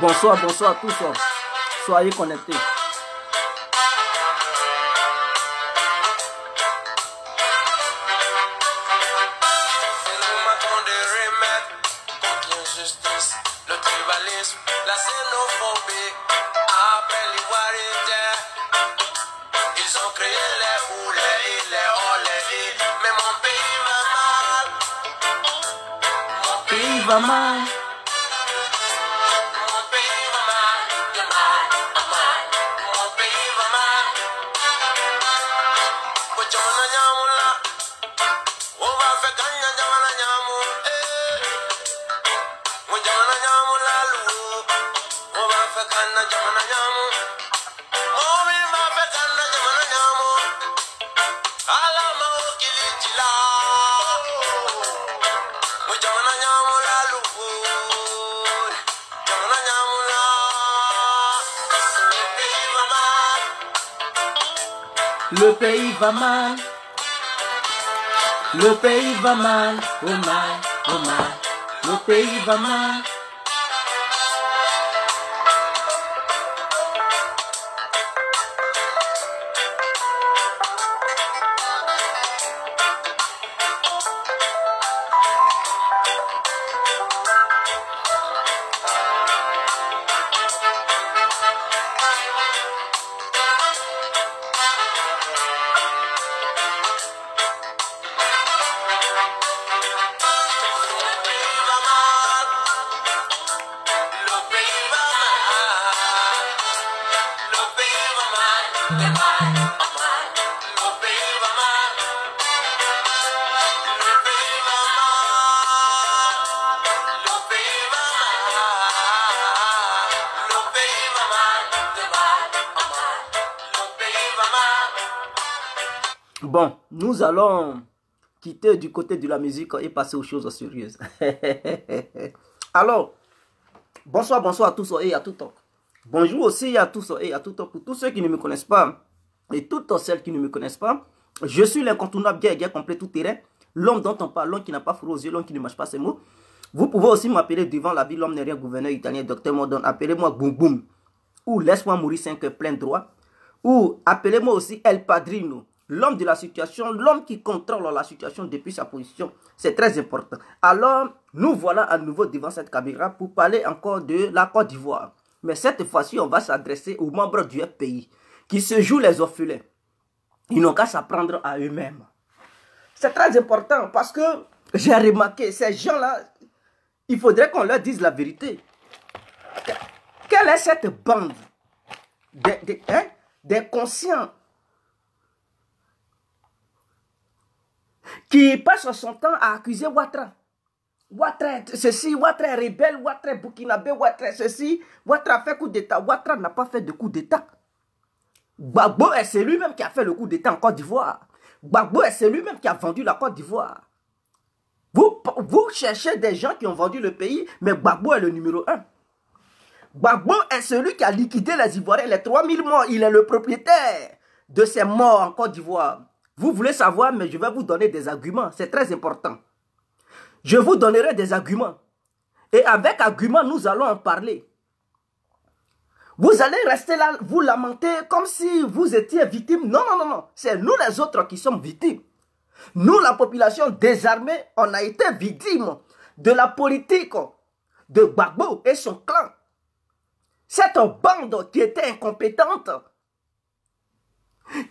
Bonsoir, bonsoir à tous. Soyez connectés. Le pays va mal. Le pays va mal. Oh mal, oh mal. Le pays va mal. nous allons quitter du côté de la musique et passer aux choses sérieuses. Alors, bonsoir, bonsoir à tous et à tout temps. Bonjour aussi à tous et à tout pour tous ceux qui ne me connaissent pas et toutes celles qui ne me connaissent pas. Je suis l'incontournable guerre, guerre complet tout terrain. L'homme dont on parle, l'homme qui n'a pas froid aux yeux, l'homme qui ne marche pas ses mots. Vous pouvez aussi m'appeler devant la ville, l'homme n'est rien, gouverneur italien, docteur Mordon. Appelez-moi Boum Boum. Ou laisse-moi mourir 5 heures plein droit. Ou appelez-moi aussi El Padrino l'homme de la situation, l'homme qui contrôle la situation depuis sa position. C'est très important. Alors, nous voilà à nouveau devant cette caméra pour parler encore de la Côte d'Ivoire. Mais cette fois-ci, on va s'adresser aux membres du FPI qui se jouent les orphelins. Ils n'ont qu'à s'apprendre à eux-mêmes. C'est très important parce que j'ai remarqué, ces gens-là, il faudrait qu'on leur dise la vérité. Quelle est cette bande des, des hein, conscients qui passe son temps à accuser Ouattara. Ouattara ceci, Ouattara est rebelle, Ouattara est burkinabé, Ouattara ceci, Ouattara fait coup d'État, Ouattara n'a pas fait de coup d'État. Gbagbo, c'est lui-même qui a fait le coup d'État en Côte d'Ivoire. Gbagbo, c'est lui-même qui a vendu la Côte d'Ivoire. Vous, vous cherchez des gens qui ont vendu le pays, mais Gbagbo est le numéro un. Gbagbo est celui qui a liquidé les Ivoiriens, les 3000 morts. Il est le propriétaire de ces morts en Côte d'Ivoire. Vous voulez savoir, mais je vais vous donner des arguments. C'est très important. Je vous donnerai des arguments. Et avec arguments, nous allons en parler. Vous allez rester là, vous lamenter comme si vous étiez victime. Non, non, non, non. C'est nous les autres qui sommes victimes. Nous, la population désarmée, on a été victime de la politique de Gbagbo et son clan. Cette bande qui était incompétente,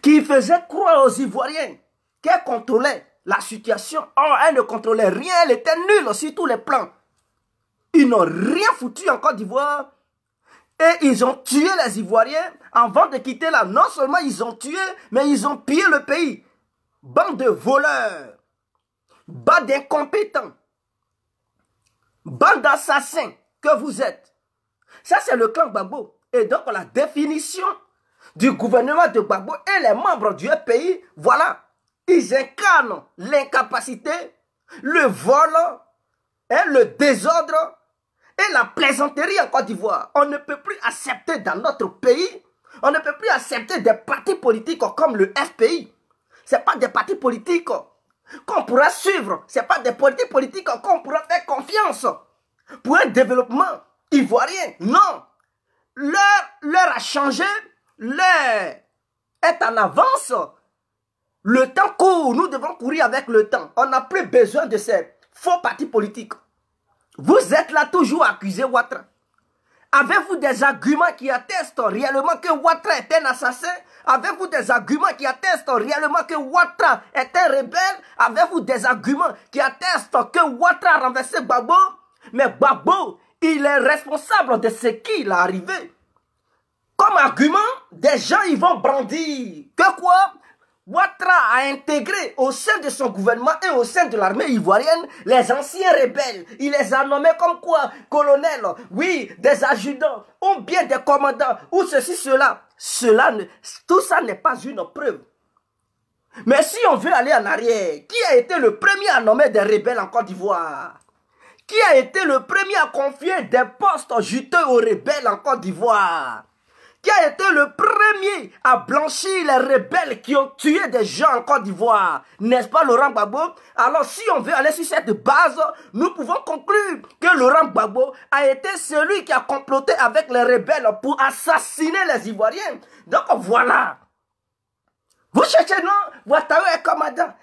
qui faisait croire aux Ivoiriens qu'elle contrôlait la situation. Or, elle ne contrôlait rien, elle était nulle sur tous les plans. Ils n'ont rien foutu en Côte d'Ivoire. Et ils ont tué les Ivoiriens avant de quitter là. Non seulement ils ont tué, mais ils ont pillé le pays. Bande de voleurs, bande d'incompétents, bande d'assassins que vous êtes. Ça, c'est le clan Babo. Et donc, la définition du gouvernement de Gbagbo et les membres du FPI, voilà, ils incarnent l'incapacité, le vol, et hein, le désordre et la plaisanterie en Côte d'Ivoire. On ne peut plus accepter dans notre pays, on ne peut plus accepter des partis politiques comme le FPI. Ce pas des partis politiques qu'on pourra suivre, ce pas des partis politiques qu'on pourra faire confiance pour un développement ivoirien. Non, l'heure a changé l'heure est en avance. Le temps court, nous devons courir avec le temps. On n'a plus besoin de ces faux partis politiques. Vous êtes là toujours accusé Ouattara. Avez-vous des arguments qui attestent réellement que Ouattara est un assassin Avez-vous des arguments qui attestent réellement que Ouattara est un rebelle Avez-vous des arguments qui attestent que Ouattara a renversé Babo Mais Babo, il est responsable de ce qui est arrivé. Comme argument, des gens ils vont brandir que quoi Ouattara a intégré au sein de son gouvernement et au sein de l'armée ivoirienne les anciens rebelles. Il les a nommés comme quoi colonel, oui, des adjudants, ou bien des commandants, ou ceci, cela. cela tout ça n'est pas une preuve. Mais si on veut aller en arrière, qui a été le premier à nommer des rebelles en Côte d'Ivoire Qui a été le premier à confier des postes juteux aux rebelles en Côte d'Ivoire qui a été le premier à blanchir les rebelles qui ont tué des gens en Côte d'Ivoire. N'est-ce pas Laurent Gbagbo Alors si on veut aller sur cette base, nous pouvons conclure que Laurent Gbagbo a été celui qui a comploté avec les rebelles pour assassiner les Ivoiriens. Donc voilà. Vous cherchez non Ouattara est commandant.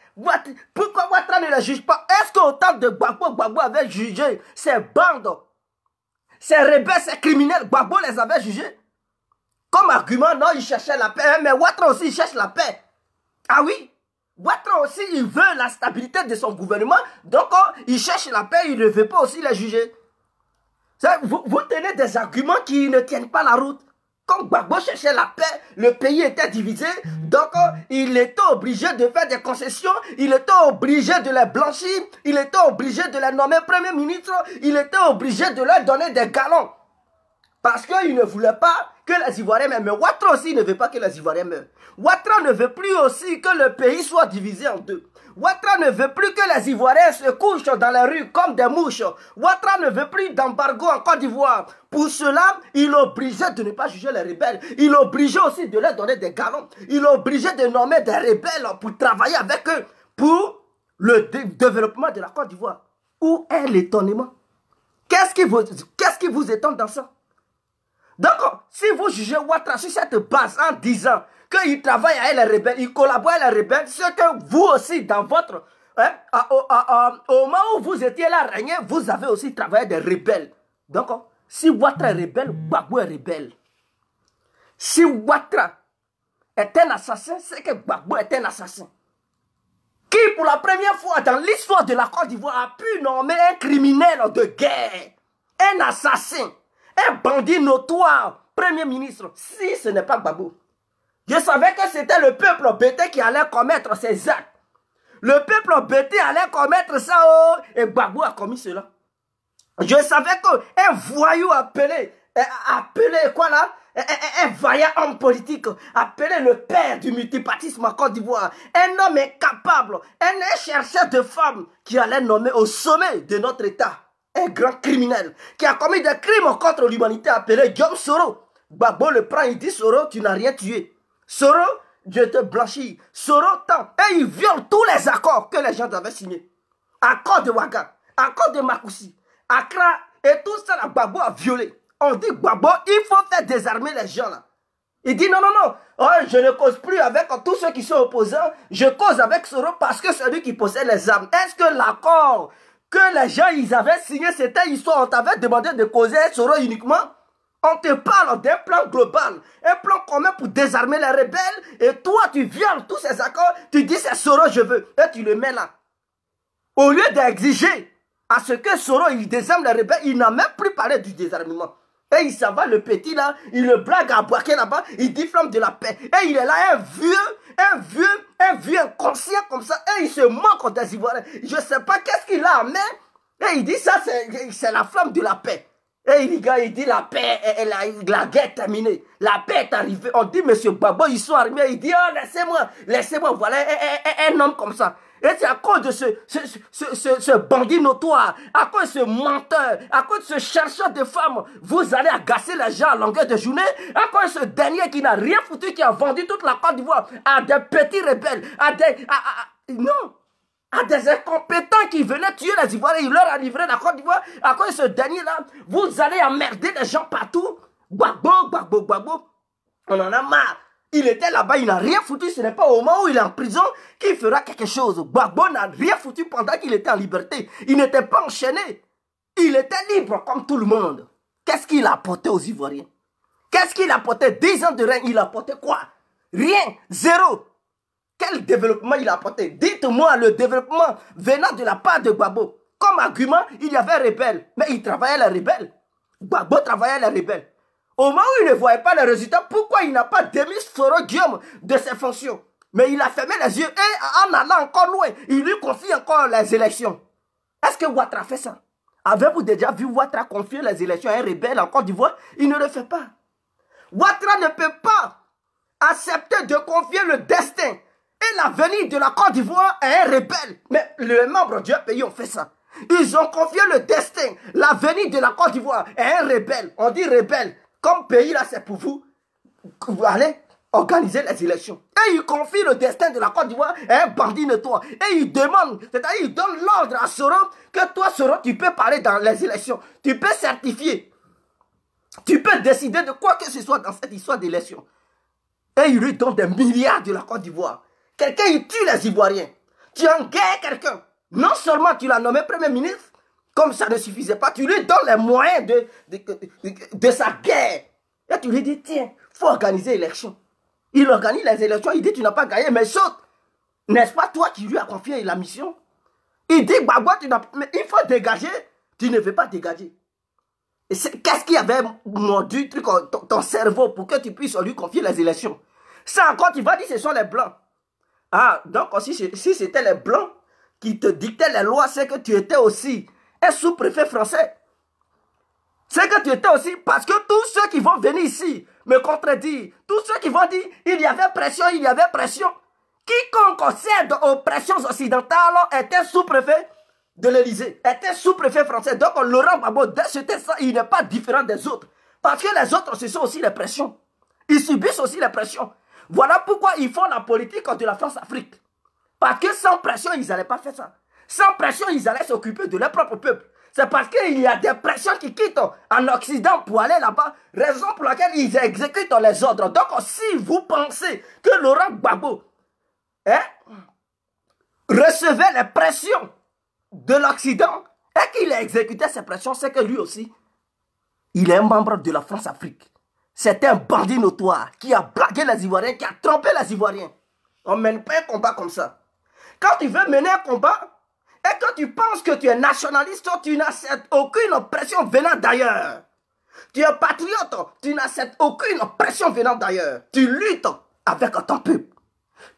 Pourquoi Ouattara ne la juge pas Est-ce qu'au temps de Gbagbo, Gbagbo avait jugé ces bandes, ces rebelles, ces criminels Gbagbo les avait jugés comme argument, non, il cherchait la paix. Hein, mais Ouattara aussi, cherche la paix. Ah oui Ouattara aussi, il veut la stabilité de son gouvernement. Donc, oh, il cherche la paix, il ne veut pas aussi les juger. Vous, tenez des arguments qui ne tiennent pas la route. Quand Gbagbo cherchait la paix, le pays était divisé. Donc, oh, il était obligé de faire des concessions. Il était obligé de les blanchir. Il était obligé de les nommer Premier ministre. Il était obligé de leur donner des galons. Parce qu'il ne voulait pas que les Ivoiriens meurent. Mais Ouattara aussi ne veut pas que les Ivoiriens meurent. Ouattara ne veut plus aussi que le pays soit divisé en deux. Ouattara ne veut plus que les Ivoiriens se couchent dans la rue comme des mouches. Ouattara ne veut plus d'embargo en Côte d'Ivoire. Pour cela, il est obligé de ne pas juger les rebelles. Il est obligé aussi de leur donner des galons. Il est obligé de nommer des rebelles pour travailler avec eux pour le développement de la Côte d'Ivoire. Où est l'étonnement Qu'est-ce qui, qui vous étonne dans ça donc, si vous jugez Ouattara sur cette base en disant qu'il travaille avec les rebelles, il collabore avec les rebelles, c'est que vous aussi, dans votre... Hein, au moment où vous étiez là, régner, vous avez aussi travaillé des rebelles. Donc, si Ouattara est rebelle, Babou est rebelle. Si Ouattara est un assassin, c'est que Gbagbo est un assassin. Qui, pour la première fois dans l'histoire de la Côte d'Ivoire, a pu nommer un criminel de guerre, un assassin un bandit notoire, Premier ministre, si ce n'est pas Babou. Je savais que c'était le peuple bêté qui allait commettre ces actes. Le peuple bêté allait commettre ça, oh. et Babou a commis cela. Je savais qu'un voyou appelé, euh, appelé quoi là un, voyant homme politique, appelé le père du multipartisme en Côte d'Ivoire, un homme incapable, un chercheur de femmes qui allait nommer au sommet de notre État un grand criminel qui a commis des crimes contre l'humanité appelé Guillaume Soro. Babo le prend, il dit Soro, tu n'as rien tué. Soro, je te blanchis. Soro tant. Et il viole tous les accords que les gens avaient signés. Accord de Ouaga, accord de Makoussi, Accra et tout ça, Babo a violé. On dit Babo, il faut faire désarmer les gens là. Il dit non, non, non, oh, je ne cause plus avec tous ceux qui sont opposants, je cause avec Soro parce que c'est lui qui possède les armes. Est-ce que l'accord que les gens, ils avaient signé cette histoire, on t'avait demandé de causer Soro uniquement. On te parle d'un plan global, un plan commun pour désarmer les rebelles, et toi, tu violes tous ces accords, tu dis c'est Soro, je veux, et tu le mets là. Au lieu d'exiger à ce que Soro, il désarme les rebelles, il n'a même plus parlé du désarmement. Et il s'en va, le petit là, il le blague à Boaké là-bas, il dit flamme de la paix. Et il est là, un vieux, un vieux, un vieux inconscient comme ça, et il se moque des Ivoiriens. Je ne sais pas qu'est-ce qu'il a amené. Et il dit ça, c'est la flamme de la paix. Et il dit, il dit la paix, et la, la, guerre est terminée. La paix est arrivée. On dit, monsieur Babo, ils sont armés. Il dit, oh, laissez-moi, laissez-moi. Voilà un homme comme ça. Et c'est à cause de ce, bandit notoire, à cause de ce menteur, à cause de ce chercheur de femmes, vous allez agacer les gens à longueur de journée, à cause de ce dernier qui n'a rien foutu, qui a vendu toute la Côte d'Ivoire à des petits rebelles, à des... non à des incompétents qui venaient tuer les Ivoiriens, il leur a livré la Côte d'Ivoire, à cause de ce dernier-là, vous allez emmerder les gens partout. Babo, babo, babo. On en a marre. Il était là-bas, il n'a rien foutu. Ce n'est pas au moment où il est en prison qu'il fera quelque chose. Gbagbo n'a rien foutu pendant qu'il était en liberté. Il n'était pas enchaîné. Il était libre comme tout le monde. Qu'est-ce qu'il a apporté aux Ivoiriens Qu'est-ce qu'il a apporté 10 ans de règne, il a apporté quoi Rien, zéro. Quel développement il a apporté Dites-moi le développement venant de la part de Gbagbo. Comme argument, il y avait rebelle, mais il travaillait les rebelles. Gbagbo travaillait les rebelles. Au moment où il ne voyait pas les résultats, pourquoi il n'a pas démis Soro Guillaume de ses fonctions Mais il a fermé les yeux et en allant encore loin, il lui confie encore les élections. Est-ce que Ouattara fait ça Avez-vous déjà vu Ouattara confier les élections à un rebelle en Côte d'Ivoire Il ne le fait pas. Ouattara ne peut pas accepter de confier le destin et l'avenir de la Côte d'Ivoire à un rebelle. Mais les membres du pays ont fait ça. Ils ont confié le destin, l'avenir de la Côte d'Ivoire à un rebelle. On dit rebelle comme pays, là, c'est pour vous, vous allez organiser les élections. Et il confie le destin de la Côte d'Ivoire à un bandit toi. Et il demande, c'est-à-dire il donne l'ordre à Soro que toi, Soro, tu peux parler dans les élections. Tu peux certifier. Tu peux décider de quoi que ce soit dans cette histoire d'élection. Et il lui donne des milliards de la Côte d'Ivoire. Quelqu'un, il tue les Ivoiriens. Tu en guerre quelqu'un. Non seulement tu l'as nommé Premier ministre, comme ça ne suffisait pas, tu lui donnes les moyens de, de, sa guerre. Et tu lui dis, tiens, il faut organiser l'élection. Il organise les élections, il dit, tu n'as pas gagné, mais saute. N'est-ce pas toi qui lui as confié la mission Il dit, tu il faut dégager. Tu ne veux pas dégager. Qu'est-ce qui avait mordu ton, cerveau pour que tu puisses lui confier les élections Ça encore, tu vas dire, ce sont les blancs. Ah, donc si c'était les blancs qui te dictaient les lois, c'est que tu étais aussi sous-préfet français. C'est que tu étais aussi, parce que tous ceux qui vont venir ici me contredire, tous ceux qui vont dire, il y avait pression, il y avait pression. Quiconque cède aux pressions occidentales était sous-préfet de l'Elysée, était sous-préfet français. Donc Laurent Babo, dès ça, il n'est pas différent des autres. Parce que les autres, ce sont aussi les pressions. Ils subissent aussi les pressions. Voilà pourquoi ils font la politique de la France-Afrique. Parce que sans pression, ils n'allaient pas faire ça. Sans pression, ils allaient s'occuper de leur propre peuple. C'est parce qu'il y a des pressions qui quittent en Occident pour aller là-bas, raison pour laquelle ils exécutent les ordres. Donc, si vous pensez que Laurent Gbagbo hein, recevait les pressions de l'Occident et qu'il exécutait ces pressions, c'est que lui aussi, il est un membre de la France-Afrique. C'est un bandit notoire qui a blagué les Ivoiriens, qui a trompé les Ivoiriens. On ne mène pas un combat comme ça. Quand il veut mener un combat, et quand tu penses que tu es nationaliste, tu n'acceptes aucune pression venant d'ailleurs. Tu es patriote, tu n'acceptes aucune oppression venant d'ailleurs. Tu luttes avec ton peuple.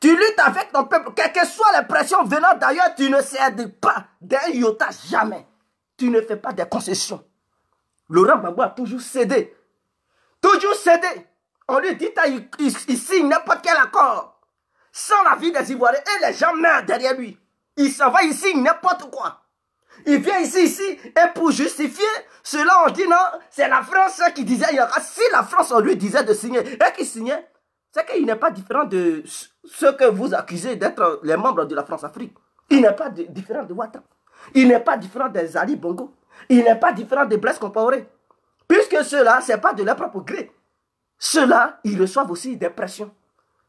Tu luttes avec ton peuple. quelles que soient les pressions venant d'ailleurs, tu ne cèdes pas d'un iota jamais. Tu ne fais pas des concessions. Laurent Babou a toujours cédé. Toujours cédé. On lui dit, qu'il signe n'importe quel accord. Sans la vie des Ivoiriens et les gens meurent derrière lui. Il s'en va ici, n'importe quoi. Il vient ici, ici, et pour justifier cela, on dit non, c'est la France qui disait, si la France, on lui disait de signer, et qu'il signait, c'est qu'il n'est pas différent de ceux que vous accusez d'être les membres de la France-Afrique. Il n'est pas différent de Ouattara. Il n'est pas différent des Ali Bongo. Il n'est pas différent des Blaise Compaoré. Puisque ceux-là, ce n'est pas de leur propre gré. Ceux-là, ils reçoivent aussi des pressions.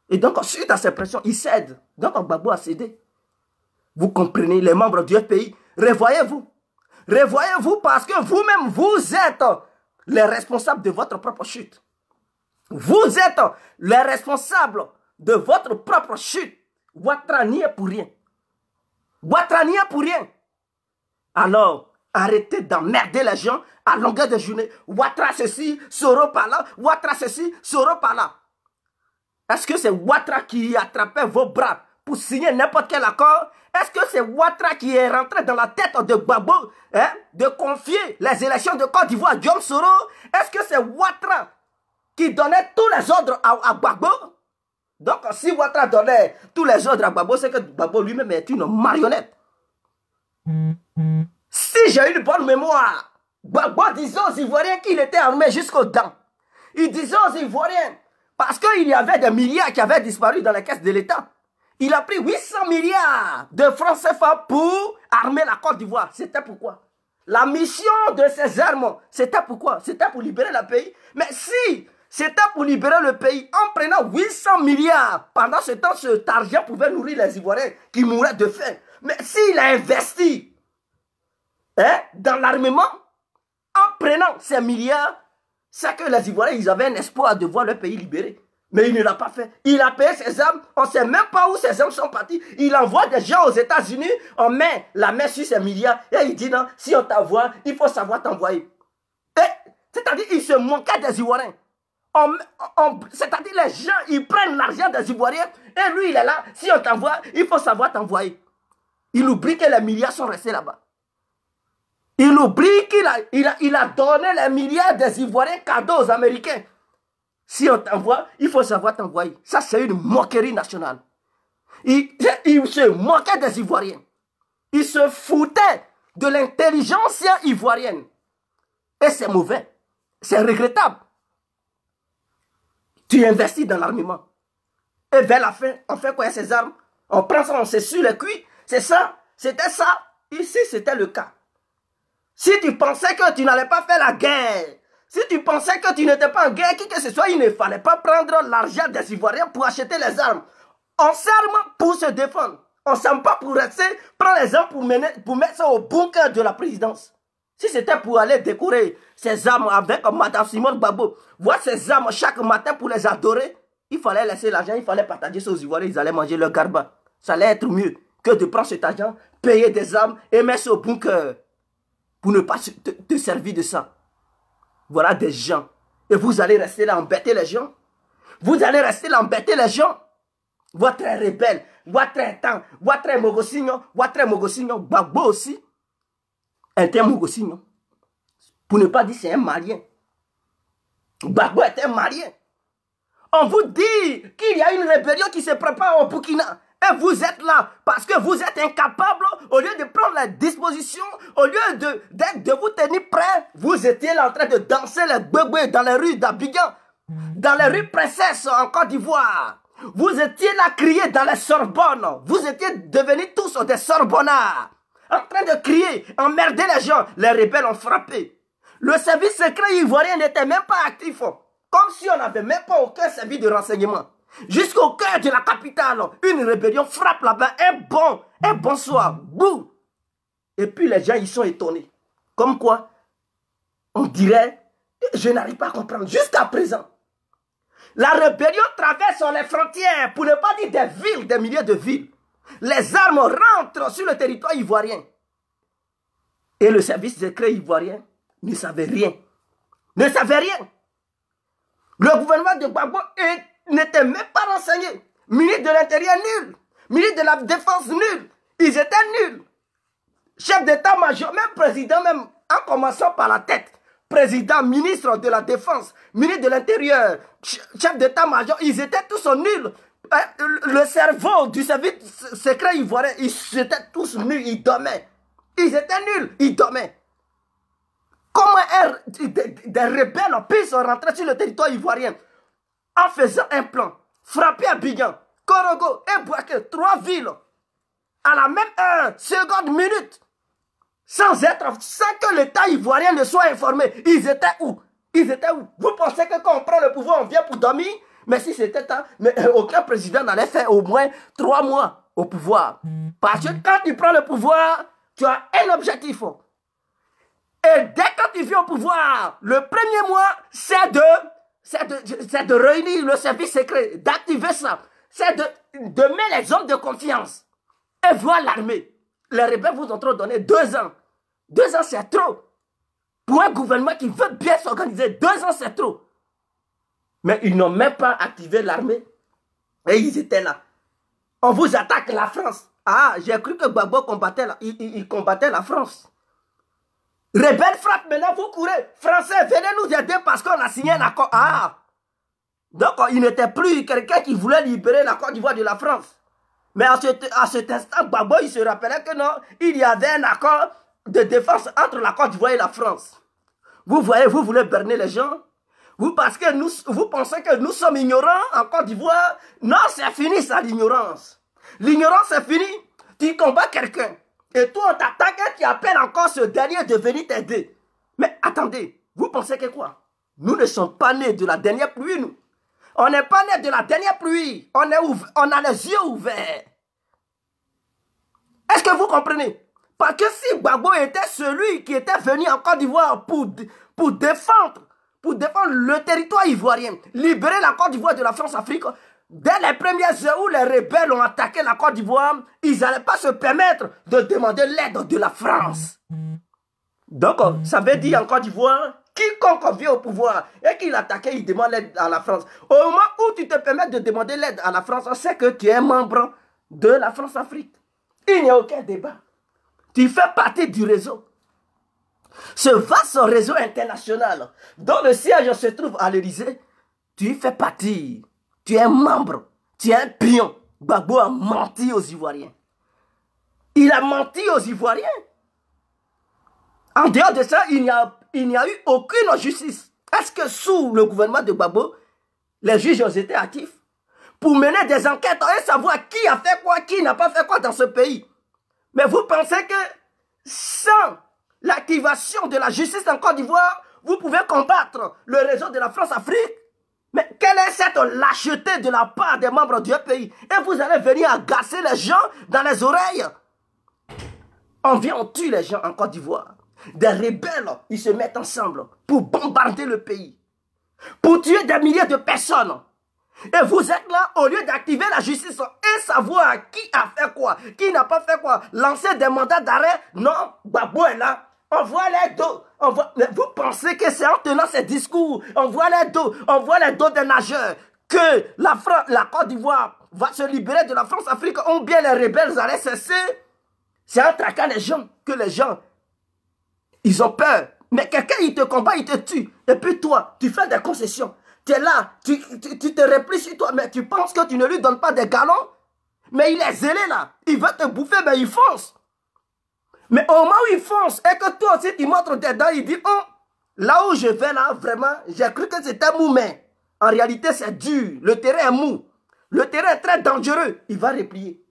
Et donc, suite à ces pressions, ils cèdent. Donc, babou a cédé. Vous comprenez, les membres du FPI, revoyez-vous. Revoyez-vous parce que vous-même, vous êtes les responsables de votre propre chute. Vous êtes les responsables de votre propre chute. Ouattara n'y est pour rien. Ouattara n'y est pour rien. Alors, arrêtez d'emmerder les gens à longueur de journée. Ouattara ceci, Soro par là. Ouattara ceci, Soro par là. Est-ce que c'est Ouattara qui attrapait vos bras pour signer n'importe quel accord est-ce que c'est Ouattara qui est rentré dans la tête de Babo hein, de confier les élections de Côte d'Ivoire à John Soro Est-ce que c'est Ouattara qui donnait tous les ordres à, Babo? Donc si Ouattara donnait tous les ordres à Babo, c'est que Babo lui-même est une marionnette. Si j'ai une bonne mémoire, Babo disait aux Ivoiriens qu'il était armé jusqu'aux dents. Il disait aux Ivoiriens, parce qu'il y avait des milliards qui avaient disparu dans les caisses de l'État. Il a pris 800 milliards de francs CFA pour armer la Côte d'Ivoire. C'était pourquoi La mission de ces armes, c'était pourquoi C'était pour libérer le pays. Mais si c'était pour libérer le pays en prenant 800 milliards, pendant ce temps, cet argent pouvait nourrir les Ivoiriens qui mouraient de faim. Mais s'il a investi hein, dans l'armement, en prenant ces milliards, c'est que les Ivoiriens, ils avaient un espoir de voir leur pays libéré. Mais il ne l'a pas fait. Il a payé ses hommes. On ne sait même pas où ses hommes sont partis. Il envoie des gens aux États-Unis. On met la main sur ses milliards. Et il dit non, si on t'envoie, il faut savoir t'envoyer. C'est-à-dire, il se manquait des Ivoiriens. C'est-à-dire, les gens, ils prennent l'argent des Ivoiriens. Et lui, il est là. Si on t'envoie, il faut savoir t'envoyer. Il oublie que les milliards sont restés là-bas. Il oublie qu'il il a, a donné les milliards des Ivoiriens cadeaux aux Américains. Si on t'envoie, il faut savoir t'envoyer. Ça, c'est une moquerie nationale. Ils, se moquaient des Ivoiriens. Ils se foutaient de l'intelligence ivoirienne. Et c'est mauvais. C'est regrettable. Tu investis dans l'armement. Et vers la fin, on fait quoi ces armes On prend ça, on s'essuie les cuits. C'est ça. C'était ça. Ici, c'était le cas. Si tu pensais que tu n'allais pas faire la guerre, si tu pensais que tu n'étais pas un guerre, qui que ce soit, il ne fallait pas prendre l'argent des Ivoiriens pour acheter les armes. On s'arme pour se défendre. On ne s'arme pas pour rester, Prends les armes pour, mener, pour mettre ça au bunker de la présidence. Si c'était pour aller décorer ces armes avec Madame Simone Babo, voir ces armes chaque matin pour les adorer, il fallait laisser l'argent, il fallait partager ça aux Ivoiriens, ils allaient manger leur garba. Ça allait être mieux que de prendre cet argent, payer des armes et mettre ça au bunker pour ne pas te servir de ça. Voilà des gens. Et vous allez rester là embêter les gens. Vous allez rester là embêter les gens. Votre rebelle, votre temps, votre mogosignon, votre mogosignon, Bagbo aussi. Un temps mogosignon. Pour ne pas dire c'est un malien. Bagbo est un malien. On vous dit qu'il y a une rébellion qui se prépare au Burkina. Et vous êtes là parce que vous êtes incapable, au lieu de prendre la disposition, au lieu de, de vous tenir prêt, vous étiez là en train de danser les bébés dans les rues d'Abidjan, dans les rues Princesse en Côte d'Ivoire. Vous étiez là crier dans les Sorbonne. Vous étiez devenus tous des Sorbonnards. En train de crier, emmerder les gens. Les rebelles ont frappé. Le service secret ivoirien n'était même pas actif. Comme si on n'avait même pas aucun service de renseignement. Jusqu'au cœur de la capitale, une rébellion frappe là-bas. Un bon, un bonsoir. Bouh. Et puis les gens, ils sont étonnés. Comme quoi, on dirait, je n'arrive pas à comprendre jusqu'à présent. La rébellion traverse les frontières, pour ne pas dire des villes, des milliers de villes. Les armes rentrent sur le territoire ivoirien. Et le service secret ivoirien ne savait rien. Ne savait rien. Le gouvernement de Gbagbo est n'étaient même pas renseignés. Ministre de l'Intérieur, nul. Ministre de la Défense, nul. Ils étaient nuls. Chef d'état-major, même président, même en commençant par la tête. Président, ministre de la Défense, ministre de l'Intérieur, chef d'état-major, ils étaient tous nuls. Euh, le cerveau du service secret ivoirien, ils étaient tous nuls, ils dormaient. Ils étaient nuls, ils dormaient. Comment des rebelles puissent rentrer sur le territoire ivoirien en faisant un plan, frapper Bigan, Korogo et Boaké, trois villes, à la même heure, seconde, minute, sans être, sans que l'État ivoirien ne soit informé. Ils étaient où Ils étaient où Vous pensez que quand on prend le pouvoir, on vient pour dormir Mais si c'était temps, mais euh, aucun président n'allait faire au moins trois mois au pouvoir. Parce que quand tu prends le pouvoir, tu as un objectif. Et dès que tu viens au pouvoir, le premier mois, c'est de c'est de, réunir le service secret, d'activer ça. C'est de, mettre les hommes de confiance et voir l'armée. Les rebelles vous ont trop donné deux ans. Deux ans, c'est trop. Pour un gouvernement qui veut bien s'organiser, deux ans, c'est trop. Mais ils n'ont même pas activé l'armée. Et ils étaient là. On vous attaque la France. Ah, j'ai cru que Babo combattait il combattait la France. Rebelle frappe maintenant, vous courez. Français, venez nous aider parce qu'on a signé un accord. Ah Donc, il n'était plus quelqu'un qui voulait libérer la Côte d'Ivoire de la France. Mais à, à cet instant, Babo, il se rappelait que non, il y avait un accord de défense entre la Côte d'Ivoire et la France. Vous voyez, vous voulez berner les gens vous, parce que nous, vous pensez que nous sommes ignorants en Côte d'Ivoire. Non, c'est fini ça, l'ignorance. L'ignorance, c'est fini. Tu combats quelqu'un. Et toi, on t'attaque et tu appelles encore ce dernier de venir t'aider. Mais attendez, vous pensez que quoi Nous ne sommes pas nés de la dernière pluie, nous. On n'est pas nés de la dernière pluie. On, est on a les yeux ouverts. Est-ce que vous comprenez Parce que si Gbagbo était celui qui était venu en Côte d'Ivoire pour, pour défendre pour défendre le territoire ivoirien, libérer la Côte d'Ivoire de la France-Afrique, Dès les premières heures où les rebelles ont attaqué la Côte d'Ivoire, ils n'allaient pas se permettre de demander l'aide de la France. Donc, euh, ça veut dire en Côte d'Ivoire, quiconque vient au pouvoir et qu'il attaque, il demande l'aide à la France. Au moment où tu te permets de demander l'aide à la France, on sait que tu es membre de la France-Afrique. Il n'y a aucun débat. Tu fais partie du réseau. Ce vaste réseau international dont le siège se trouve à l'Elysée, tu fais partie. Tu es un membre. Tu es un pion. Babo a menti aux Ivoiriens. Il a menti aux Ivoiriens. En dehors de ça, il n'y a, a eu aucune justice. Est-ce que sous le gouvernement de Babo, les juges ont été actifs pour mener des enquêtes et savoir qui a fait quoi, qui n'a pas fait quoi dans ce pays Mais vous pensez que sans l'activation de la justice en Côte d'Ivoire, vous pouvez combattre le réseau de la France-Afrique quelle est cette lâcheté de la part des membres du pays Et vous allez venir agacer les gens dans les oreilles. On vient, on tue les gens en Côte d'Ivoire. Des rebelles, ils se mettent ensemble pour bombarder le pays. Pour tuer des milliers de personnes. Et vous êtes là, au lieu d'activer la justice et savoir qui a fait quoi, qui n'a pas fait quoi, lancer des mandats d'arrêt. Non, Babou est là. On voit les deux vous pensez que c'est en tenant ces discours, on voit les dos, on voit les dos des nageurs, que la, France, la Côte d'Ivoire va se libérer de la France-Afrique, ou bien les rebelles allaient cesser. C'est en traquant les gens que les gens, ils ont peur. Mais quelqu'un, il te combat, il te tue. Et puis toi, tu fais des concessions. Tu es là, tu, te replies sur toi, mais tu penses que tu ne lui donnes pas des galons. Mais il est zélé là. Il va te bouffer, mais il fonce. Mais au moment où il fonce et que toi aussi tu montres dedans, il dit Oh, là où je vais là, vraiment, j'ai cru que c'était mou, mais en réalité c'est dur. Le terrain est mou. Le terrain est très dangereux. Il va replier.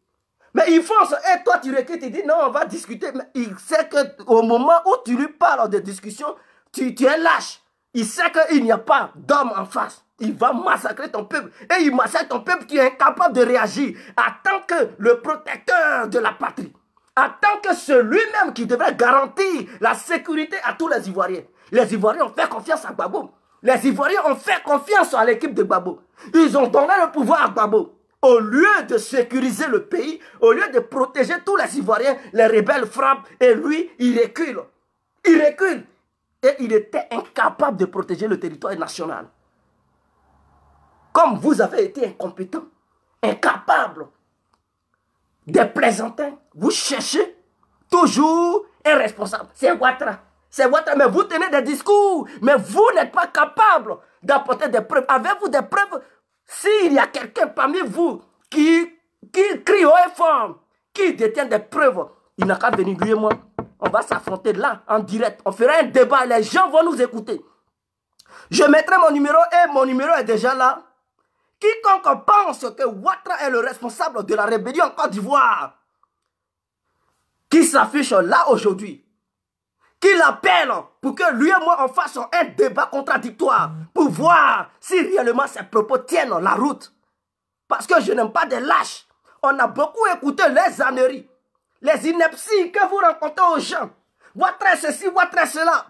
Mais il fonce et toi tu recules, tu dis Non, on va discuter. Mais il sait qu'au moment où tu lui parles de discussion, tu, tu es lâche. Il sait qu'il n'y a pas d'homme en face. Il va massacrer ton peuple. Et il massacre ton peuple qui est incapable de réagir. tant que le protecteur de la patrie en tant que celui-même qui devrait garantir la sécurité à tous les Ivoiriens. Les Ivoiriens ont fait confiance à Gbagbo. Les Ivoiriens ont fait confiance à l'équipe de Gbagbo. Ils ont donné le pouvoir à Gbagbo. Au lieu de sécuriser le pays, au lieu de protéger tous les Ivoiriens, les rebelles frappent et lui, il recule. Il recule. Et il était incapable de protéger le territoire national. Comme vous avez été incompétent, incapable des plaisantins. Vous cherchez toujours un responsable. C'est Ouattara. C'est Ouattara. Mais vous tenez des discours. Mais vous n'êtes pas capable d'apporter des preuves. Avez-vous des preuves S'il y a quelqu'un parmi vous qui, qui crie haut et qui détient des preuves, il n'a qu'à venir lui et moi. On va s'affronter là, en direct. On fera un débat. Les gens vont nous écouter. Je mettrai mon numéro et mon numéro est déjà là. Quiconque pense que Ouattara est le responsable de la rébellion en Côte d'Ivoire, qui s'affiche là aujourd'hui, qui l'appelle pour que lui et moi en fassions un débat contradictoire pour voir si réellement ses propos tiennent la route. Parce que je n'aime pas des lâches. On a beaucoup écouté les âneries, les inepties que vous rencontrez aux gens. Ouattara ceci, Ouattara cela.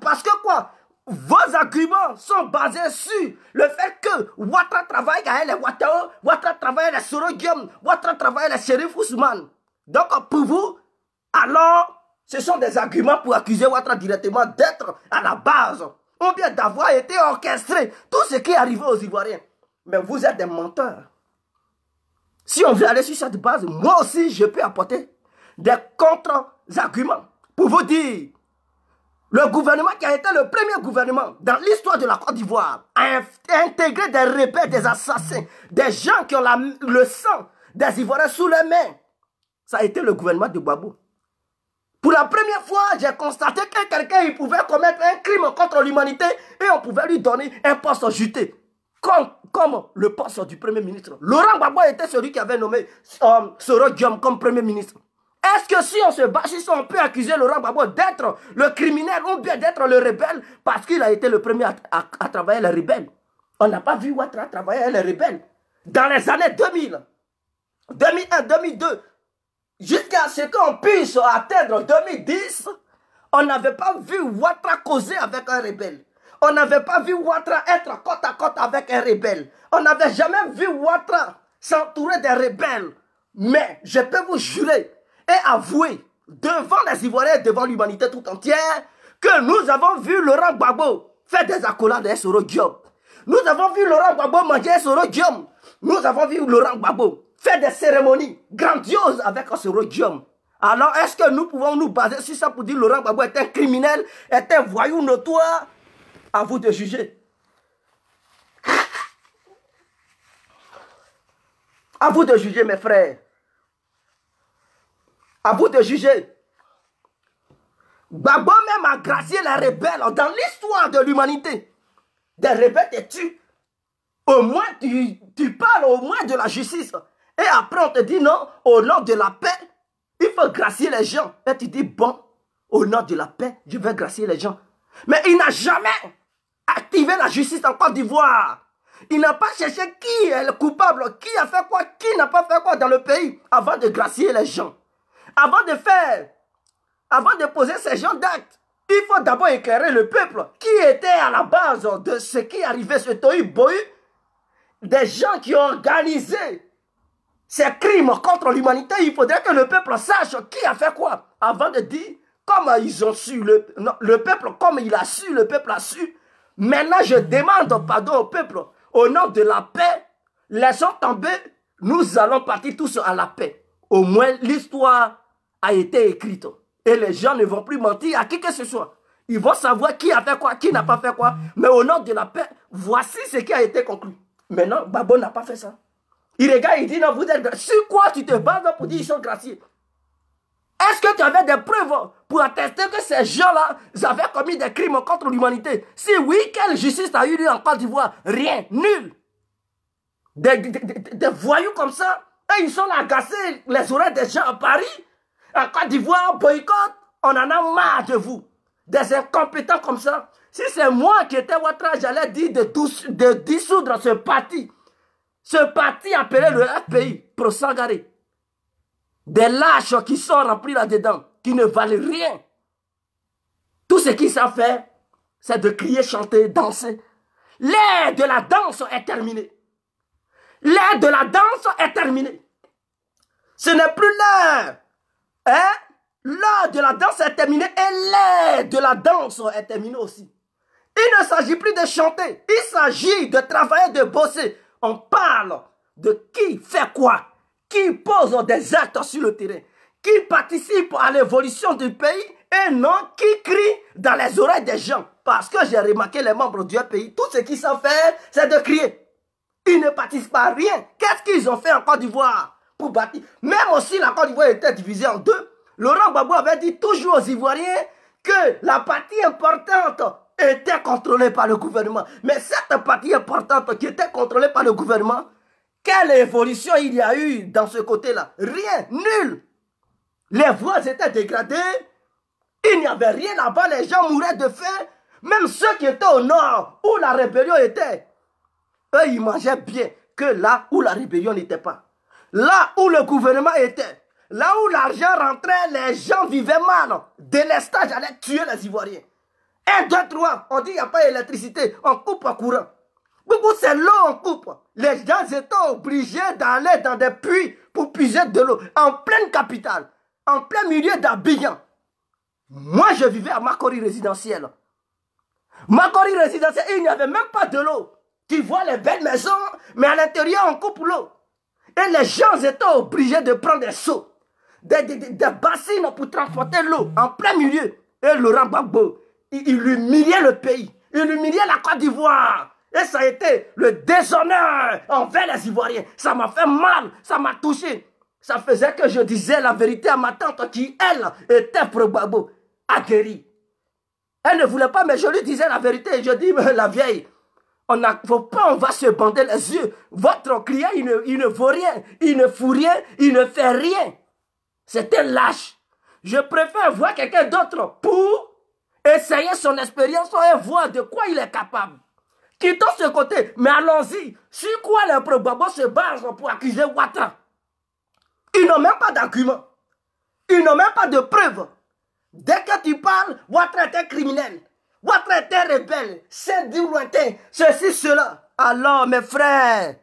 Parce que quoi vos arguments sont basés sur le fait que Ouattara travaille avec les Ouattara, Ouattara travaille avec les Soro Guillaume, Ouattara travaille avec les Sheriff Ousmane. Donc pour vous, alors ce sont des arguments pour accuser Ouattara directement d'être à la base. Ou bien d'avoir été orchestré tout ce qui est arrivé aux Ivoiriens. Mais vous êtes des menteurs. Si on veut aller sur cette base, moi aussi je peux apporter des contre-arguments pour vous dire le gouvernement qui a été le premier gouvernement dans l'histoire de la Côte d'Ivoire à intégré des rebelles, des assassins, des gens qui ont le sang des Ivoiriens sous les mains. Ça a été le gouvernement de Babou. Pour la première fois, j'ai constaté que quelqu'un pouvait commettre un crime contre l'humanité et on pouvait lui donner un poste juté. Comme, comme le poste du premier ministre. Laurent Gbagbo était celui qui avait nommé euh, Soro Diom comme premier ministre. Est-ce que si on se bat, si on peut accuser Laurent Gbagbo d'être le criminel ou bien d'être le rebelle parce qu'il a été le premier à, travailler les rebelles On n'a pas vu Ouattara travailler les rebelles dans les années 2000, 2001, 2002, jusqu'à ce qu'on puisse atteindre 2010. On n'avait pas vu Ouattara causer avec un rebelle. On n'avait pas vu Ouattara être côte à côte avec un rebelle. On n'avait jamais vu Ouattara s'entourer des rebelles. Mais je peux vous jurer avouer devant les Ivoiriens, devant l'humanité tout entière, que nous avons vu Laurent Gbagbo faire des accolades à Soro Nous avons vu Laurent Gbagbo manger Soro Nous avons vu Laurent Gbagbo faire des cérémonies grandioses avec Soro Alors, est-ce que nous pouvons nous baser sur ça pour dire Laurent Gbagbo est un criminel, est un voyou notoire À vous de juger. À vous de juger, mes frères. À vous de juger. Babo même a gracié les rebelles dans l'histoire de l'humanité. Des rebelles te tuent. Au moins, tu, parles au moins de la justice. Et après, on te dit non, au nom de la paix, il faut gracier les gens. Et tu dis, bon, au nom de la paix, je vais gracier les gens. Mais il n'a jamais activé la justice en Côte d'Ivoire. Il n'a pas cherché qui est le coupable, qui a fait quoi, qui n'a pas fait quoi dans le pays avant de gracier les gens. Avant de faire, avant de poser ces gens d'actes, il faut d'abord éclairer le peuple qui était à la base de ce qui arrivait, ce tohu bohu, des gens qui ont organisé ces crimes contre l'humanité. Il faudrait que le peuple sache qui a fait quoi avant de dire comment ils ont su, le, le peuple, comme il a su, le peuple a su. Maintenant, je demande pardon au peuple au nom de la paix. Laissons tomber, nous allons partir tous à la paix au moins l'histoire a été écrite. Et les gens ne vont plus mentir à qui que ce soit. Ils vont savoir qui a fait quoi, qui n'a pas fait quoi. Mais au nom de la paix, voici ce qui a été conclu. Maintenant, Babo n'a pas fait ça. Il regarde, il dit, non, vous êtes... Sur quoi tu te bases pour dire qu'ils sont graciés Est-ce que tu avais des preuves pour attester que ces gens-là avaient commis des crimes contre l'humanité Si oui, quelle justice a eu lieu en Côte d'Ivoire Rien, nul. des voyous comme ça et ils sont agacés, les oreilles des gens à Paris, à Côte d'Ivoire, boycott. On en a marre de vous. Des incompétents comme ça. Si c'est moi qui étais votre âge, j'allais dire de, tous, de dissoudre ce parti. Ce parti appelé le FPI, Pro s'engager. Des lâches qui sont remplis là-dedans, qui ne valent rien. Tout ce qu'ils savent faire, c'est de crier, chanter, danser. L'ère de la danse est terminée. L'ère de la danse est terminée. Ce n'est plus l'ère. Hein? L'ère de la danse est terminée et l'ère de la danse est terminée aussi. Il ne s'agit plus de chanter, il s'agit de travailler, de bosser. On parle de qui fait quoi, qui pose des actes sur le terrain, qui participe à l'évolution du pays et non qui crie dans les oreilles des gens. Parce que j'ai remarqué les membres du pays, tout ce qu'ils savent faire, c'est de crier. Ils ne bâtissent pas rien. Qu'est-ce qu'ils ont fait en Côte d'Ivoire pour bâtir Même aussi, la Côte d'Ivoire était divisée en deux. Laurent Gbagbo avait dit toujours aux Ivoiriens que la partie importante était contrôlée par le gouvernement. Mais cette partie importante qui était contrôlée par le gouvernement, quelle évolution il y a eu dans ce côté-là Rien, nul. Les voies étaient dégradées. Il n'y avait rien là-bas. Les gens mouraient de faim. Même ceux qui étaient au nord, où la rébellion était, eux, ils mangeaient bien que là où la rébellion n'était pas. Là où le gouvernement était. Là où l'argent rentrait, les gens vivaient mal. Délestage allait tuer les Ivoiriens. Un, deux, trois, on dit qu'il n'y a pas d'électricité, on coupe le courant. Beaucoup, c'est l'eau, on coupe. Les gens étaient obligés d'aller dans des puits pour puiser de l'eau. En pleine capitale, en plein milieu d'Abidjan. Moi, je vivais à Makori Résidentiel. Makori Résidentiel, il n'y avait même pas de l'eau. Tu vois les belles maisons, mais à l'intérieur, on coupe l'eau. Et les gens étaient obligés de prendre des seaux, des, bassines pour transporter l'eau en plein milieu. Et Laurent Gbagbo, il, humiliait le pays, il humiliait la Côte d'Ivoire. Et ça a été le déshonneur envers les Ivoiriens. Ça m'a fait mal, ça m'a touché. Ça faisait que je disais la vérité à ma tante qui, elle, était pro Gbagbo, aguerrie. Elle ne voulait pas, mais je lui disais la vérité. Je dis, mais la vieille, on va pas, on va se bander les yeux. Votre client, il ne, il vaut rien, il ne fout rien, il ne fait rien. C'est un lâche. Je préfère voir quelqu'un d'autre pour essayer son expérience et voir de quoi il est capable. Quittons ce côté, mais allons-y. Sur quoi les probables se basent pour accuser Ouattara Ils n'ont même pas d'argument. Ils n'ont même pas de preuves. Dès que tu parles, Ouattara est un criminel. Votre était rebelle, c'est du lointain, ceci, cela. Alors, mes frères,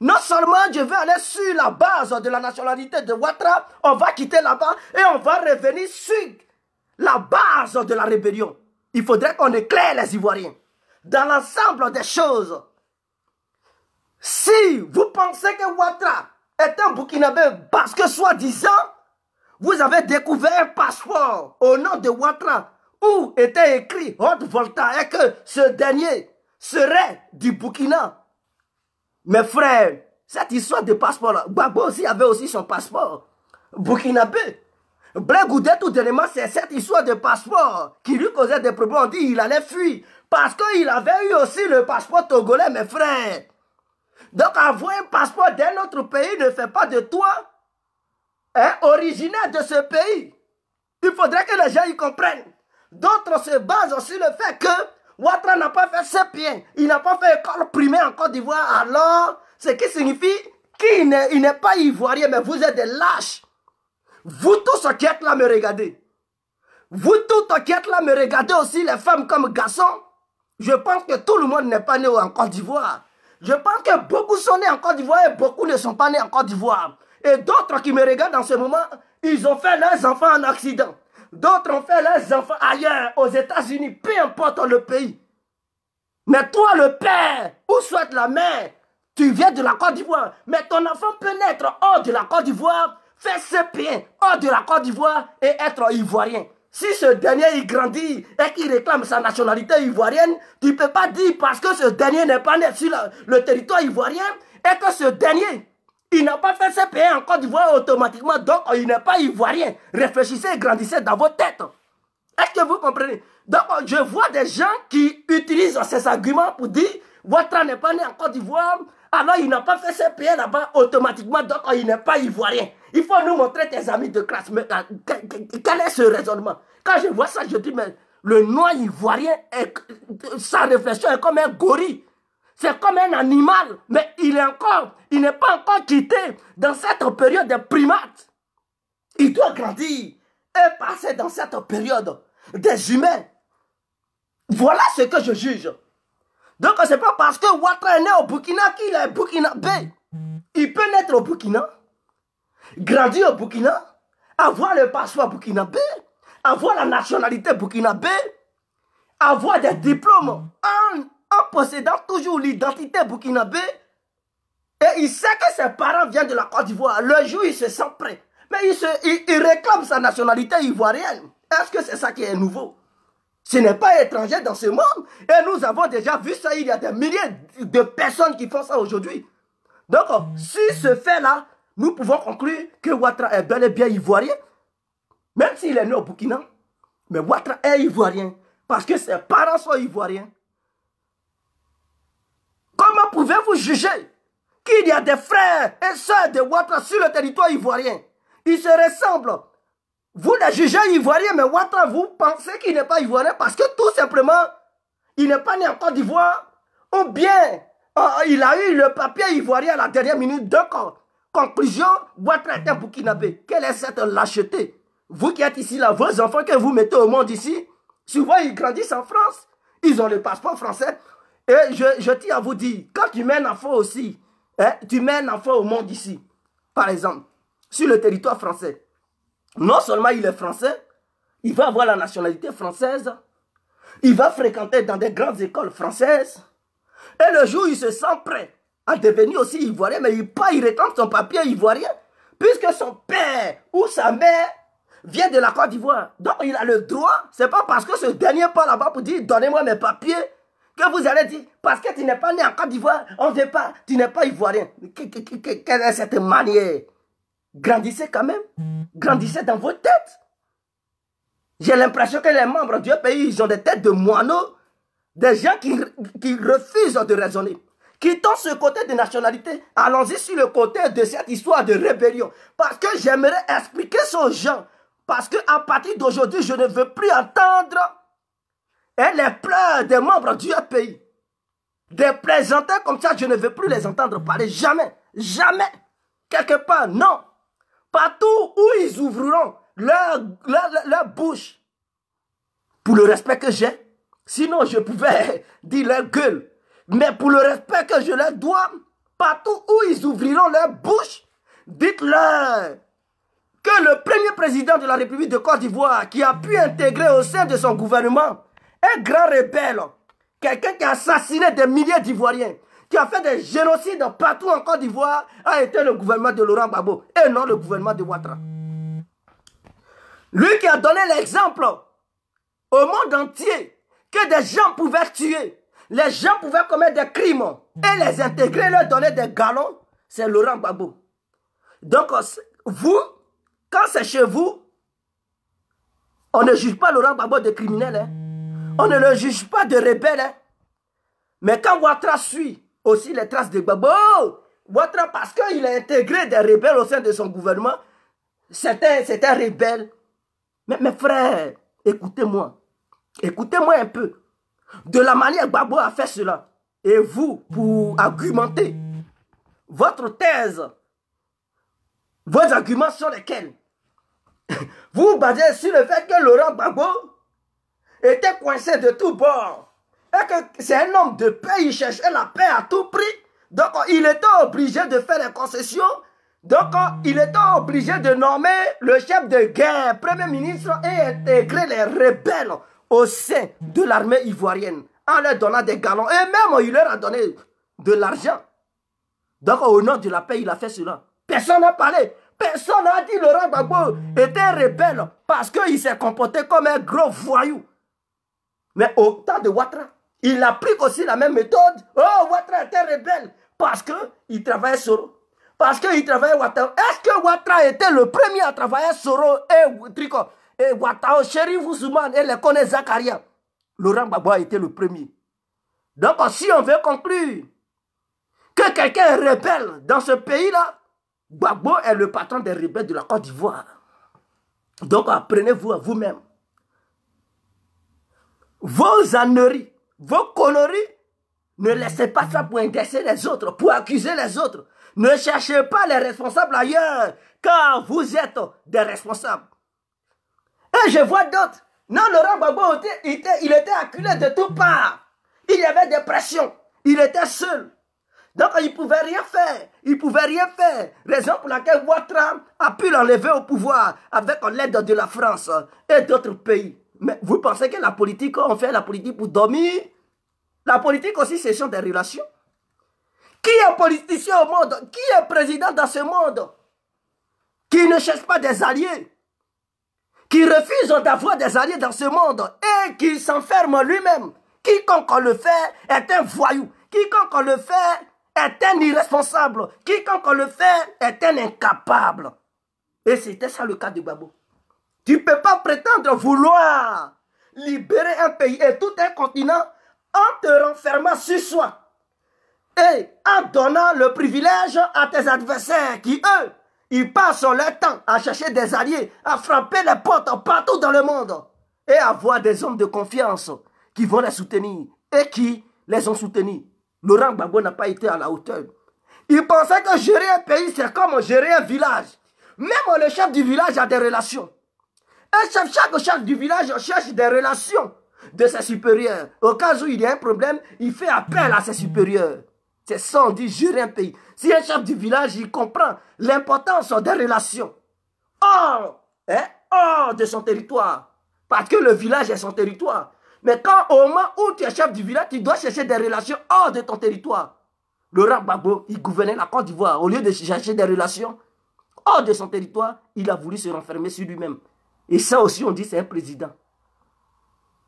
non seulement je vais aller sur la base de la nationalité de Ouattara, on va quitter là-bas et on va revenir sur la base de la rébellion. Il faudrait qu'on éclaire les Ivoiriens. Dans l'ensemble des choses, si vous pensez que Ouattara est un Burkinabé parce que soi-disant, vous avez découvert un passeport au nom de Ouattara où était écrit Haute Volta et que ce dernier serait du Burkina. Mes frères, cette histoire de passeport Babo aussi avait aussi son passeport. Burkinabé. Blegoudé tout dernièrement, c'est cette histoire de passeport qui lui causait des problèmes. On dit qu'il allait fuir parce qu'il avait eu aussi le passeport togolais, mes frères. Donc, avoir un passeport d'un autre pays ne fait pas de toi hein, originaire de ce pays. Il faudrait que les gens y comprennent. D'autres se basent sur le fait que Ouattara n'a pas fait ses pieds. il n'a pas fait école primaire en Côte d'Ivoire. Alors, ce qui signifie qu'il n'est pas ivoirien, mais vous êtes des lâches. Vous tous qui êtes là, me regardez. Vous tous qui êtes là, me regardez aussi, les femmes comme garçons. Je pense que tout le monde n'est pas né en Côte d'Ivoire. Je pense que beaucoup sont nés en Côte d'Ivoire et beaucoup ne sont pas nés en Côte d'Ivoire. Et d'autres qui me regardent en ce moment, ils ont fait leurs enfants en accident. D'autres ont fait leurs enfants ailleurs, aux États-Unis, peu importe le pays. Mais toi, le père, ou soit la mère, tu viens de la Côte d'Ivoire, mais ton enfant peut naître hors de la Côte d'Ivoire, faire ses pieds hors de la Côte d'Ivoire et être ivoirien. Si ce dernier il grandit et qu'il réclame sa nationalité ivoirienne, tu ne peux pas dire parce que ce dernier n'est pas né sur le territoire ivoirien et que ce dernier il n'a pas fait ses pays en Côte d'Ivoire automatiquement, donc il n'est pas ivoirien. Réfléchissez et grandissez dans vos têtes. Est-ce que vous comprenez Donc je vois des gens qui utilisent ces arguments pour dire votre n'est pas né en Côte d'Ivoire, alors il n'a pas fait ses pays là-bas automatiquement, donc il n'est pas ivoirien. Il faut nous montrer tes amis de classe. Euh, quel est ce raisonnement Quand je vois ça, je dis Mais le noir ivoirien, est, euh, sa réflexion est comme un gorille. C'est comme un animal, mais il est encore, il n'est pas encore quitté dans cette période des primates. Il doit grandir et passer dans cette période des humains. Voilà ce que je juge. Donc, ce n'est pas parce que Ouattara est né au Burkina qu'il est B. Il peut naître au Burkina, grandir au Burkina, avoir le passeport Burkina B, avoir la nationalité Burkina B, avoir des diplômes en en possédant toujours l'identité burkinabé. Et il sait que ses parents viennent de la Côte d'Ivoire. Le jour, il se sent prêt. Mais il, se, il, réclame sa nationalité ivoirienne. Est-ce que c'est ça qui est nouveau Ce n'est pas étranger dans ce monde. Et nous avons déjà vu ça. Il y a des milliers de personnes qui font ça aujourd'hui. Donc, oh, si ce fait-là, nous pouvons conclure que Ouattara est bel et bien ivoirien, même s'il est né au Burkina. Mais Ouattara est ivoirien parce que ses parents sont ivoiriens pouvez-vous juger qu'il y a des frères et soeurs de Ouattara sur le territoire ivoirien Ils se ressemblent. Vous les jugez ivoiriens, mais Ouattara, vous pensez qu'il n'est pas ivoirien parce que tout simplement, il n'est pas né en Côte d'Ivoire. Ou bien, euh, il a eu le papier ivoirien à la dernière minute. Donc, conclusion, Ouattara est un Burkinabé. Quelle est cette lâcheté Vous qui êtes ici, là, vos enfants que vous mettez au monde ici, souvent ils grandissent en France. Ils ont le passeport français. Et je, tiens à vous dire, quand tu mènes un enfant aussi, hein, tu mènes un enfant au monde ici, par exemple, sur le territoire français, non seulement il est français, il va avoir la nationalité française, il va fréquenter dans des grandes écoles françaises, et le jour où il se sent prêt à devenir aussi ivoirien, mais il pas, il réclame son papier ivoirien, puisque son père ou sa mère vient de la Côte d'Ivoire. Donc il a le droit, c'est pas parce que ce dernier part là-bas pour dire donnez-moi mes papiers que vous allez dire, parce que tu n'es pas né en Côte d'Ivoire, on ne veut pas, tu n'es pas ivoirien. Quelle est cette manière Grandissez quand même. Grandissez dans vos têtes. J'ai l'impression que les membres du pays, ils ont des têtes de moineaux, des gens qui, refusent de raisonner. Quittons ce côté de nationalité, allons-y sur le côté de cette histoire de rébellion. Parce que j'aimerais expliquer ça aux gens. Parce à partir d'aujourd'hui, je ne veux plus entendre et les pleurs des membres du pays. Des plaisantins comme ça, je ne veux plus les entendre parler. Jamais. Jamais. Quelque part, non. Partout où ils ouvriront leur, leur bouche. Pour le respect que j'ai. Sinon, je pouvais dire leur gueule. Mais pour le respect que je leur dois, partout où ils ouvriront leur bouche, dites-leur que le premier président de la République de Côte d'Ivoire qui a pu intégrer au sein de son gouvernement un grand rebelle, quelqu'un qui a assassiné des milliers d'Ivoiriens, qui a fait des génocides partout en Côte d'Ivoire, a été le gouvernement de Laurent Babo... et non le gouvernement de Ouattara. Lui qui a donné l'exemple au monde entier que des gens pouvaient tuer, les gens pouvaient commettre des crimes et les intégrer, leur donner des galons, c'est Laurent Babo... Donc, vous, quand c'est chez vous, on ne juge pas Laurent Babo de criminel. Hein. On ne le juge pas de rebelle. Hein. Mais quand Ouattara suit aussi les traces de Babo, Ouattara, oh, parce qu'il a intégré des rebelles au sein de son gouvernement, c'est un, rebelle. Mais mes frères, écoutez-moi. Écoutez-moi un peu. De la manière Babo a fait cela, et vous, pour argumenter, votre thèse, vos arguments sont lesquels Vous vous basez sur le fait que Laurent Babo était coincé de tous bords. Et que c'est un homme de paix, il cherchait la paix à tout prix. Donc il était obligé de faire des concessions. Donc il était obligé de nommer le chef de guerre, premier ministre, et intégrer les rebelles au sein de l'armée ivoirienne en leur donnant des galons. Et même il leur a donné de l'argent. Donc au nom de la paix, il a fait cela. Personne n'a parlé. Personne n'a dit que Laurent Gbagbo était rebelle parce qu'il s'est comporté comme un gros voyou. Mais au temps de Ouattara, il applique aussi la même méthode. Oh, Ouattara était rebelle parce qu'il travaillait Soro. Parce qu'il travaillait Ouattara. Est-ce que Ouattara était le premier à travailler Soro et Tricot et Ouattara, chérie Ousmane et les connaît Zakaria Laurent Gbagbo était le premier. Donc, si on veut conclure que quelqu'un est rebelle dans ce pays-là, Gbagbo est le patron des rebelles de la Côte d'Ivoire. Donc, apprenez-vous à vous-même vos âneries, vos conneries, ne laissez pas ça pour intéresser les autres, pour accuser les autres. Ne cherchez pas les responsables ailleurs, car vous êtes des responsables. Et je vois d'autres. Non, Laurent Gbagbo, il était, il acculé de toutes parts. Il y avait des pressions. Il était seul. Donc, il ne pouvait rien faire. Il ne pouvait rien faire. Raison pour laquelle Ouattara a pu l'enlever au pouvoir avec l'aide de la France et d'autres pays. Mais vous pensez que la politique, on fait la politique pour dormir La politique aussi, c'est sont des relations. Qui est politicien au monde Qui est président dans ce monde Qui ne cherche pas des alliés Qui refuse d'avoir des alliés dans ce monde Et qui s'enferme lui-même Quiconque le fait est un voyou. Quiconque le fait est un irresponsable. Quiconque le fait est un incapable. Et c'était ça le cas de babou. Tu ne peux pas prétendre vouloir libérer un pays et tout un continent en te renfermant sur soi et en donnant le privilège à tes adversaires qui, eux, ils passent leur temps à chercher des alliés, à frapper les portes partout dans le monde et à avoir des hommes de confiance qui vont les soutenir et qui les ont soutenus. Laurent Gbagbo n'a pas été à la hauteur. Il pensait que gérer un pays, c'est comme gérer un village. Même le chef du village a des relations. Un chef, chaque chef du village cherche des relations de ses supérieurs. Au cas où il y a un problème, il fait appel à ses supérieurs. C'est ça, on dit un pays. Si un chef du village, il comprend l'importance des relations hors, hein, hors de son territoire, parce que le village est son territoire. Mais quand au moment où tu es chef du village, tu dois chercher des relations hors de ton territoire. Laurent Gbagbo, il gouvernait la Côte d'Ivoire. Au lieu de chercher des relations hors de son territoire, il a voulu se renfermer sur lui-même. Et ça aussi, on dit c'est un président.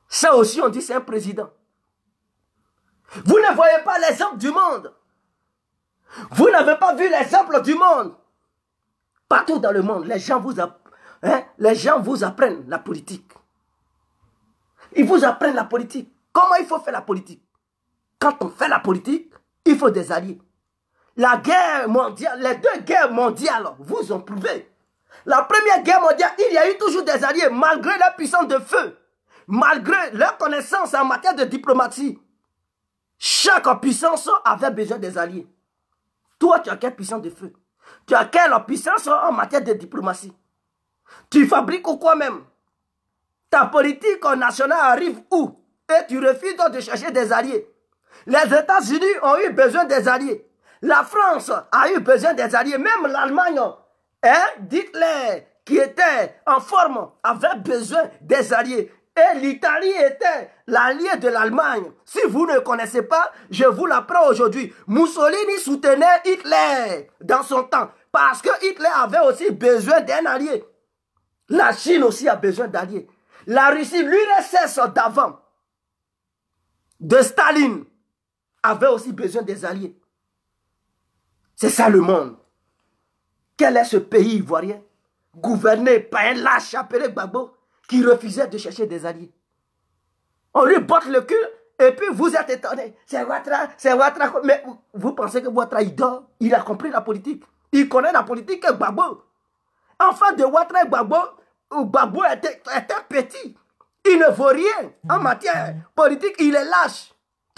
Ça aussi, on dit c'est un président. Vous ne voyez pas l'exemple du monde. Vous n'avez pas vu l'exemple du monde. Partout dans le monde, les gens vous, hein, les gens vous apprennent la politique. Ils vous apprennent la politique. Comment il faut faire la politique Quand on fait la politique, il faut des alliés. La guerre mondiale, les deux guerres mondiales vous ont prouvé la Première Guerre mondiale, il y a eu toujours des alliés, malgré leur puissance de feu, malgré leur connaissance en matière de diplomatie. Chaque puissance avait besoin des alliés. Toi, tu as quelle puissance de feu Tu as quelle puissance en matière de diplomatie Tu fabriques quoi même Ta politique nationale arrive où Et tu refuses de chercher des alliés. Les États-Unis ont eu besoin des alliés. La France a eu besoin des alliés. Même l'Allemagne et hein? qui était en forme avait besoin des alliés. Et l'Italie était l'allié de l'Allemagne. Si vous ne connaissez pas, je vous l'apprends aujourd'hui. Mussolini soutenait Hitler dans son temps parce que Hitler avait aussi besoin d'un allié. La Chine aussi a besoin d'alliés. La Russie, l'URSS d'avant, de Staline, avait aussi besoin des alliés. C'est ça le monde. Quel est ce pays ivoirien gouverné par un lâche appelé Gbagbo qui refusait de chercher des alliés On lui botte le cul et puis vous êtes étonné. C'est Ouattara, c'est Ouattara. Mais vous pensez que Ouattara, il dort Il a compris la politique. Il connaît la politique que Babo. Enfin de Ouattara et Gbagbo, Gbagbo était, était petit. Il ne vaut rien en matière politique. Il est lâche.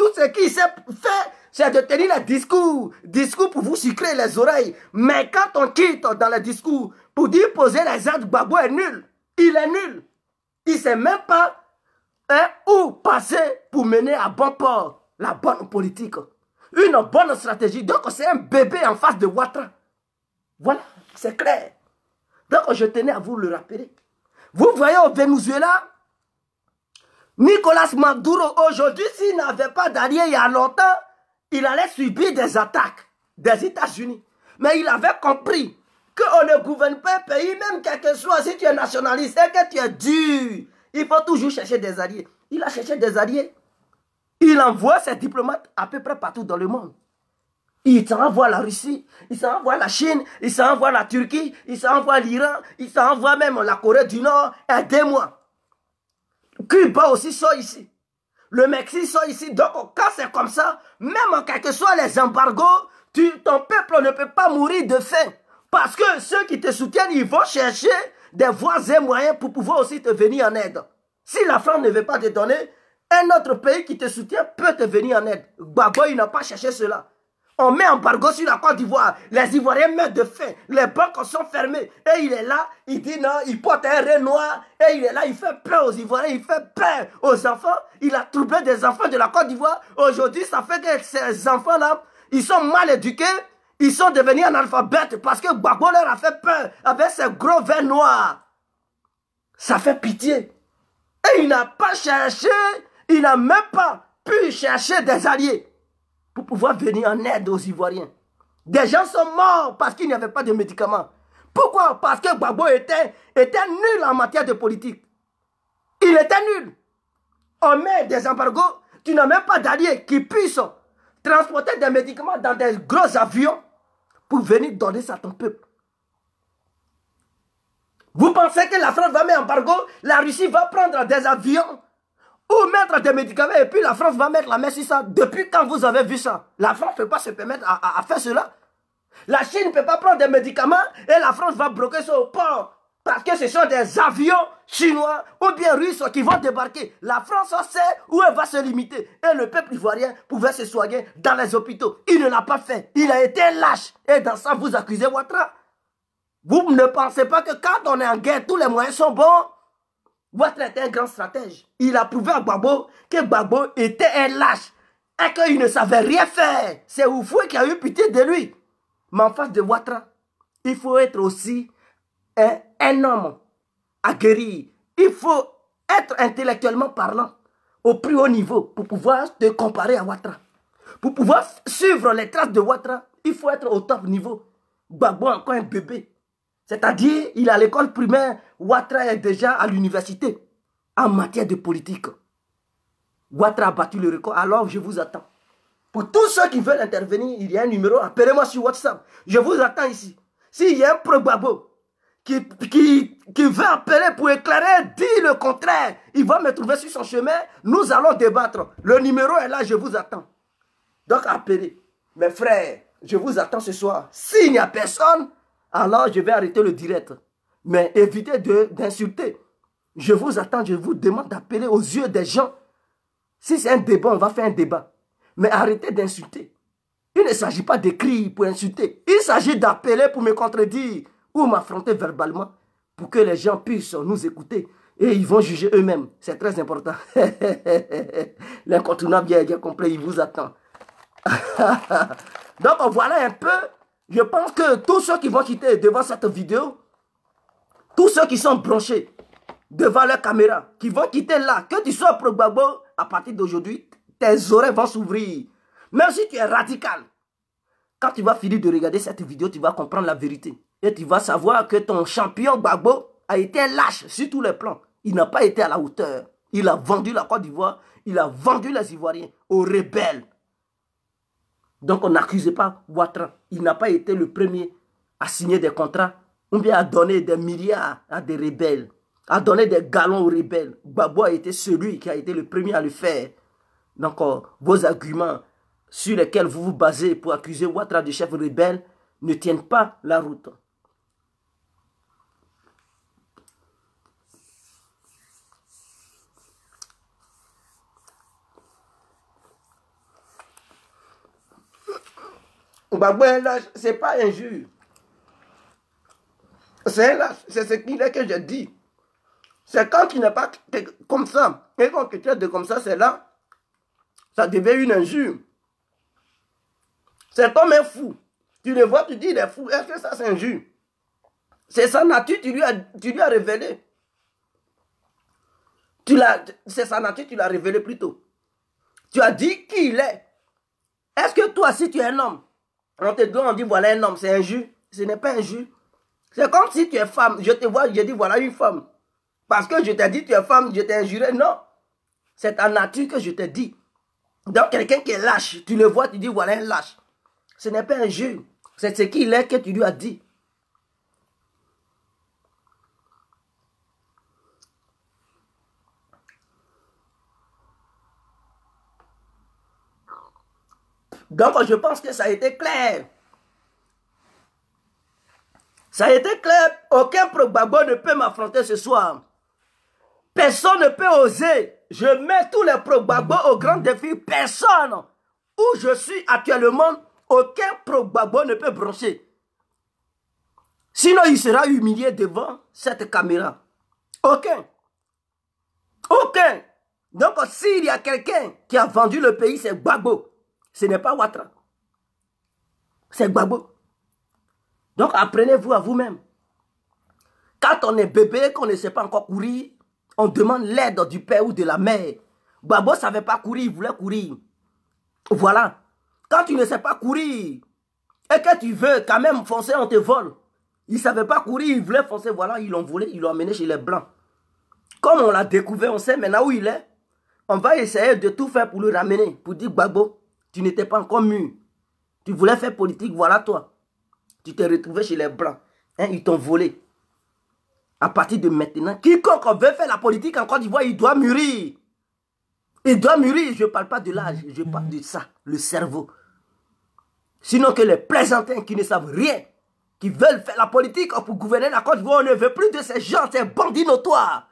Tout ce qui s'est fait, c'est de tenir le discours. Discours pour vous sucrer les oreilles. Mais quand on quitte dans le discours pour dire poser les actes, Babou est nul. Il est nul. Il ne sait même pas hein, où passer pour mener à bon port la bonne politique. Une bonne stratégie. Donc c'est un bébé en face de Ouattara. Voilà, c'est clair. Donc je tenais à vous le rappeler. Vous voyez au Venezuela, Nicolas Maduro, aujourd'hui, s'il n'avait pas d'alliés il y a longtemps, il allait subir des attaques des États-Unis. Mais il avait compris qu'on ne gouverne pas un pays, même quel que soit, si tu es nationaliste et que tu es dur, il faut toujours chercher des alliés. Il a cherché des alliés. Il envoie ses diplomates à peu près partout dans le monde. Il s'envoie la Russie, il s'envoie la Chine, il s'envoie la Turquie, il s'envoie l'Iran, il s'envoie même la Corée du Nord. Aidez-moi. Cuba aussi sort ici. Le Mexique sort ici. Donc, quand c'est comme ça, même en quelque que soit les embargos, tu, ton peuple ne peut pas mourir de faim. Parce que ceux qui te soutiennent, ils vont chercher des voies et moyens pour pouvoir aussi te venir en aide. Si la France ne veut pas te donner, un autre pays qui te soutient peut te venir en aide. Baboy il n'a pas cherché cela. On met embargo sur la Côte d'Ivoire. Les Ivoiriens mettent de faim. Les banques sont fermées. Et il est là, il dit non, il porte un rein noir. Et il est là, il fait peur aux Ivoiriens, il fait peur aux enfants. Il a troublé des enfants de la Côte d'Ivoire. Aujourd'hui, ça fait que ces enfants-là, ils sont mal éduqués. Ils sont devenus analphabètes parce que Gbagbo leur a fait peur avec ses gros vins noirs. Ça fait pitié. Et il n'a pas cherché, il n'a même pas pu chercher des alliés pour pouvoir venir en aide aux Ivoiriens. Des gens sont morts parce qu'il n'y avait pas de médicaments. Pourquoi Parce que Gbagbo était, nul en matière de politique. Il était nul. On met des embargos, tu n'as même pas d'alliés qui puissent transporter des médicaments dans des gros avions pour venir donner ça à ton peuple. Vous pensez que la France va mettre embargo, la Russie va prendre des avions mettre des médicaments et puis la France va mettre la main sur ça. Depuis quand vous avez vu ça La France ne peut pas se permettre à, faire cela. La Chine ne peut pas prendre des médicaments et la France va bloquer son port. Parce que ce sont des avions chinois ou bien russes qui vont débarquer. La France sait où elle va se limiter. Et le peuple ivoirien pouvait se soigner dans les hôpitaux. Il ne l'a pas fait. Il a été lâche. Et dans ça, vous accusez Ouattara. Vous ne pensez pas que quand on est en guerre, tous les moyens sont bons Watra était un grand stratège. Il a prouvé à Babo que Babo était un lâche et qu'il ne savait rien faire. C'est Oufoué qui a eu pitié de lui. Mais en face de Ouattara, il faut être aussi un, un homme guérir. Il faut être intellectuellement parlant au plus haut niveau pour pouvoir te comparer à Ouattara. Pour pouvoir suivre les traces de Ouattara, il faut être au top niveau. Gbagbo encore un bébé. C'est-à-dire, il à l'école primaire Ouattara est déjà à l'université en matière de politique. Ouattara a battu le record, alors je vous attends. Pour tous ceux qui veulent intervenir, il y a un numéro, appelez-moi sur WhatsApp. Je vous attends ici. S'il y a un probabo qui, qui, qui veut appeler pour éclairer, dit le contraire. Il va me trouver sur son chemin, nous allons débattre. Le numéro est là, je vous attends. Donc appelez. Mes frères, je vous attends ce soir. S'il n'y a personne, alors je vais arrêter le direct. Mais évitez d'insulter. Je vous attends, je vous demande d'appeler aux yeux des gens. Si c'est un débat, on va faire un débat. Mais arrêtez d'insulter. Il ne s'agit pas d'écrire pour insulter. Il s'agit d'appeler pour me contredire ou m'affronter verbalement pour que les gens puissent nous écouter. Et ils vont juger eux-mêmes. C'est très important. L'incontournable bien, bien complet, il vous attend. Donc voilà un peu. Je pense que tous ceux qui vont quitter devant cette vidéo tous ceux qui sont branchés devant leur caméra, qui vont quitter là, que tu sois pro-Gbagbo, à partir d'aujourd'hui, tes oreilles vont s'ouvrir. Même si tu es radical, quand tu vas finir de regarder cette vidéo, tu vas comprendre la vérité. Et tu vas savoir que ton champion Gbagbo a été lâche sur tous les plans. Il n'a pas été à la hauteur. Il a vendu la Côte d'Ivoire, il a vendu les Ivoiriens aux rebelles. Donc on n'accuse pas Ouattara. Il n'a pas été le premier à signer des contrats ou bien à donner des milliards à des rebelles, À donner des galons aux rebelles. Gbagbo a été celui qui a été le premier à le faire. Donc, euh, vos arguments sur lesquels vous vous basez pour accuser Ouattara de chef rebelle ne tiennent pas la route. Gbagbo, c'est pas injure. C'est là, c'est ce qu'il est que je dis. C'est quand tu n'es pas comme ça, et quand tu es de comme ça, c'est là, ça devient une injure. C'est comme un fou. Tu le vois, tu dis, il est fou. Est-ce que ça, c'est un injure C'est sa nature, tu lui as, tu lui révélé. c'est sa nature, tu l'as révélé plus tôt. Tu as dit qui il est. Est-ce que toi, si tu es un homme, on te donne, on dit, voilà un homme, c'est un injure. Ce n'est pas un injure. C'est comme si tu es femme. Je te vois, je dis voilà une femme. Parce que je t'ai dit tu es femme, je t'ai injuré. Non. C'est ta nature que je t'ai dit. Donc quelqu'un qui est lâche, tu le vois, tu dis voilà un lâche. Ce n'est pas un jeu. C'est ce qu'il est que tu lui as dit. Donc je pense que ça a été clair. Ça a été clair. Aucun probabo ne peut m'affronter ce soir. Personne ne peut oser. Je mets tous les probabo au grand défi. Personne. Où je suis actuellement, aucun probabo ne peut broncher. Sinon, il sera humilié devant cette caméra. Aucun. Aucun. Donc, s'il y a quelqu'un qui a vendu le pays, c'est babo. Ce n'est pas Ouattara. C'est babo. Donc apprenez-vous à vous-même. Quand on est bébé, qu'on ne sait pas encore courir, on demande l'aide du père ou de la mère. Babo ne savait pas courir, il voulait courir. Voilà. Quand tu ne sais pas courir et que tu veux quand même foncer, on te vole. Il ne savait pas courir, il voulait foncer. Voilà, ils l'ont volé, ils l'ont amené chez les Blancs. Comme on l'a découvert, on sait maintenant où il est. On va essayer de tout faire pour le ramener, pour dire Babo, tu n'étais pas encore mû, Tu voulais faire politique, voilà toi. Tu t'es retrouvé chez les Blancs. Hein, ils t'ont volé. À partir de maintenant, quiconque veut faire la politique en Côte d'Ivoire, il doit mûrir. Il doit mûrir. Je ne parle pas de l'âge, je parle de ça, le cerveau. Sinon que les plaisantins qui ne savent rien, qui veulent faire la politique pour gouverner la Côte d'Ivoire, on ne veut plus de ces gens, ces bandits notoires.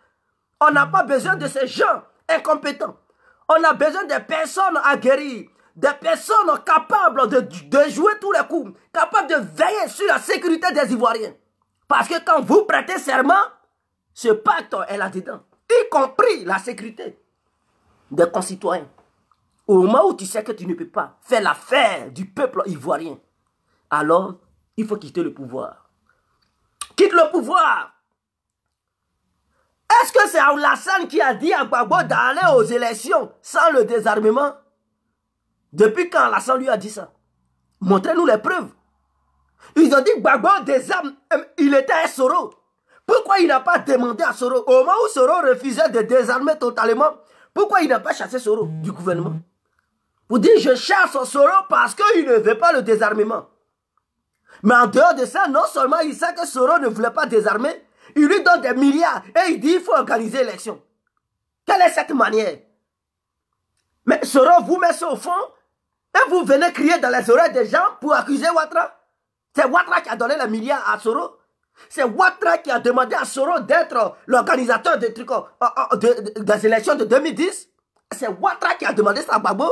On n'a pas besoin de ces gens incompétents. On a besoin de personnes guérir des personnes capables de, jouer tous les coups, capables de veiller sur la sécurité des Ivoiriens. Parce que quand vous prêtez serment, ce pacte est là-dedans, y compris la sécurité des concitoyens. Au moment où tu sais que tu ne peux pas faire l'affaire du peuple ivoirien, alors il faut quitter le pouvoir. Quitte le pouvoir. Est-ce que c'est Aulassane qui a dit à Gbagbo d'aller aux élections sans le désarmement depuis quand la lui a dit ça Montrez-nous les preuves. Ils ont dit que des désarme, euh, il était un Soro. Pourquoi il n'a pas demandé à Soro Au moment où Soro refusait de désarmer totalement, pourquoi il n'a pas chassé Soro du gouvernement Vous dites je chasse Soro parce qu'il ne veut pas le désarmement. Mais en dehors de ça, non seulement il sait que Soro ne voulait pas désarmer, il lui donne des milliards et il dit il faut organiser l'élection. Quelle est cette manière Mais Soro vous met ça au fond et vous venez crier dans les oreilles des gens pour accuser Ouattara. C'est Ouattara qui a donné le milliard à Soro. C'est Ouattara qui a demandé à Soro d'être l'organisateur des, trucs, euh, euh, des élections de 2010. C'est Ouattara qui a demandé ça à Babo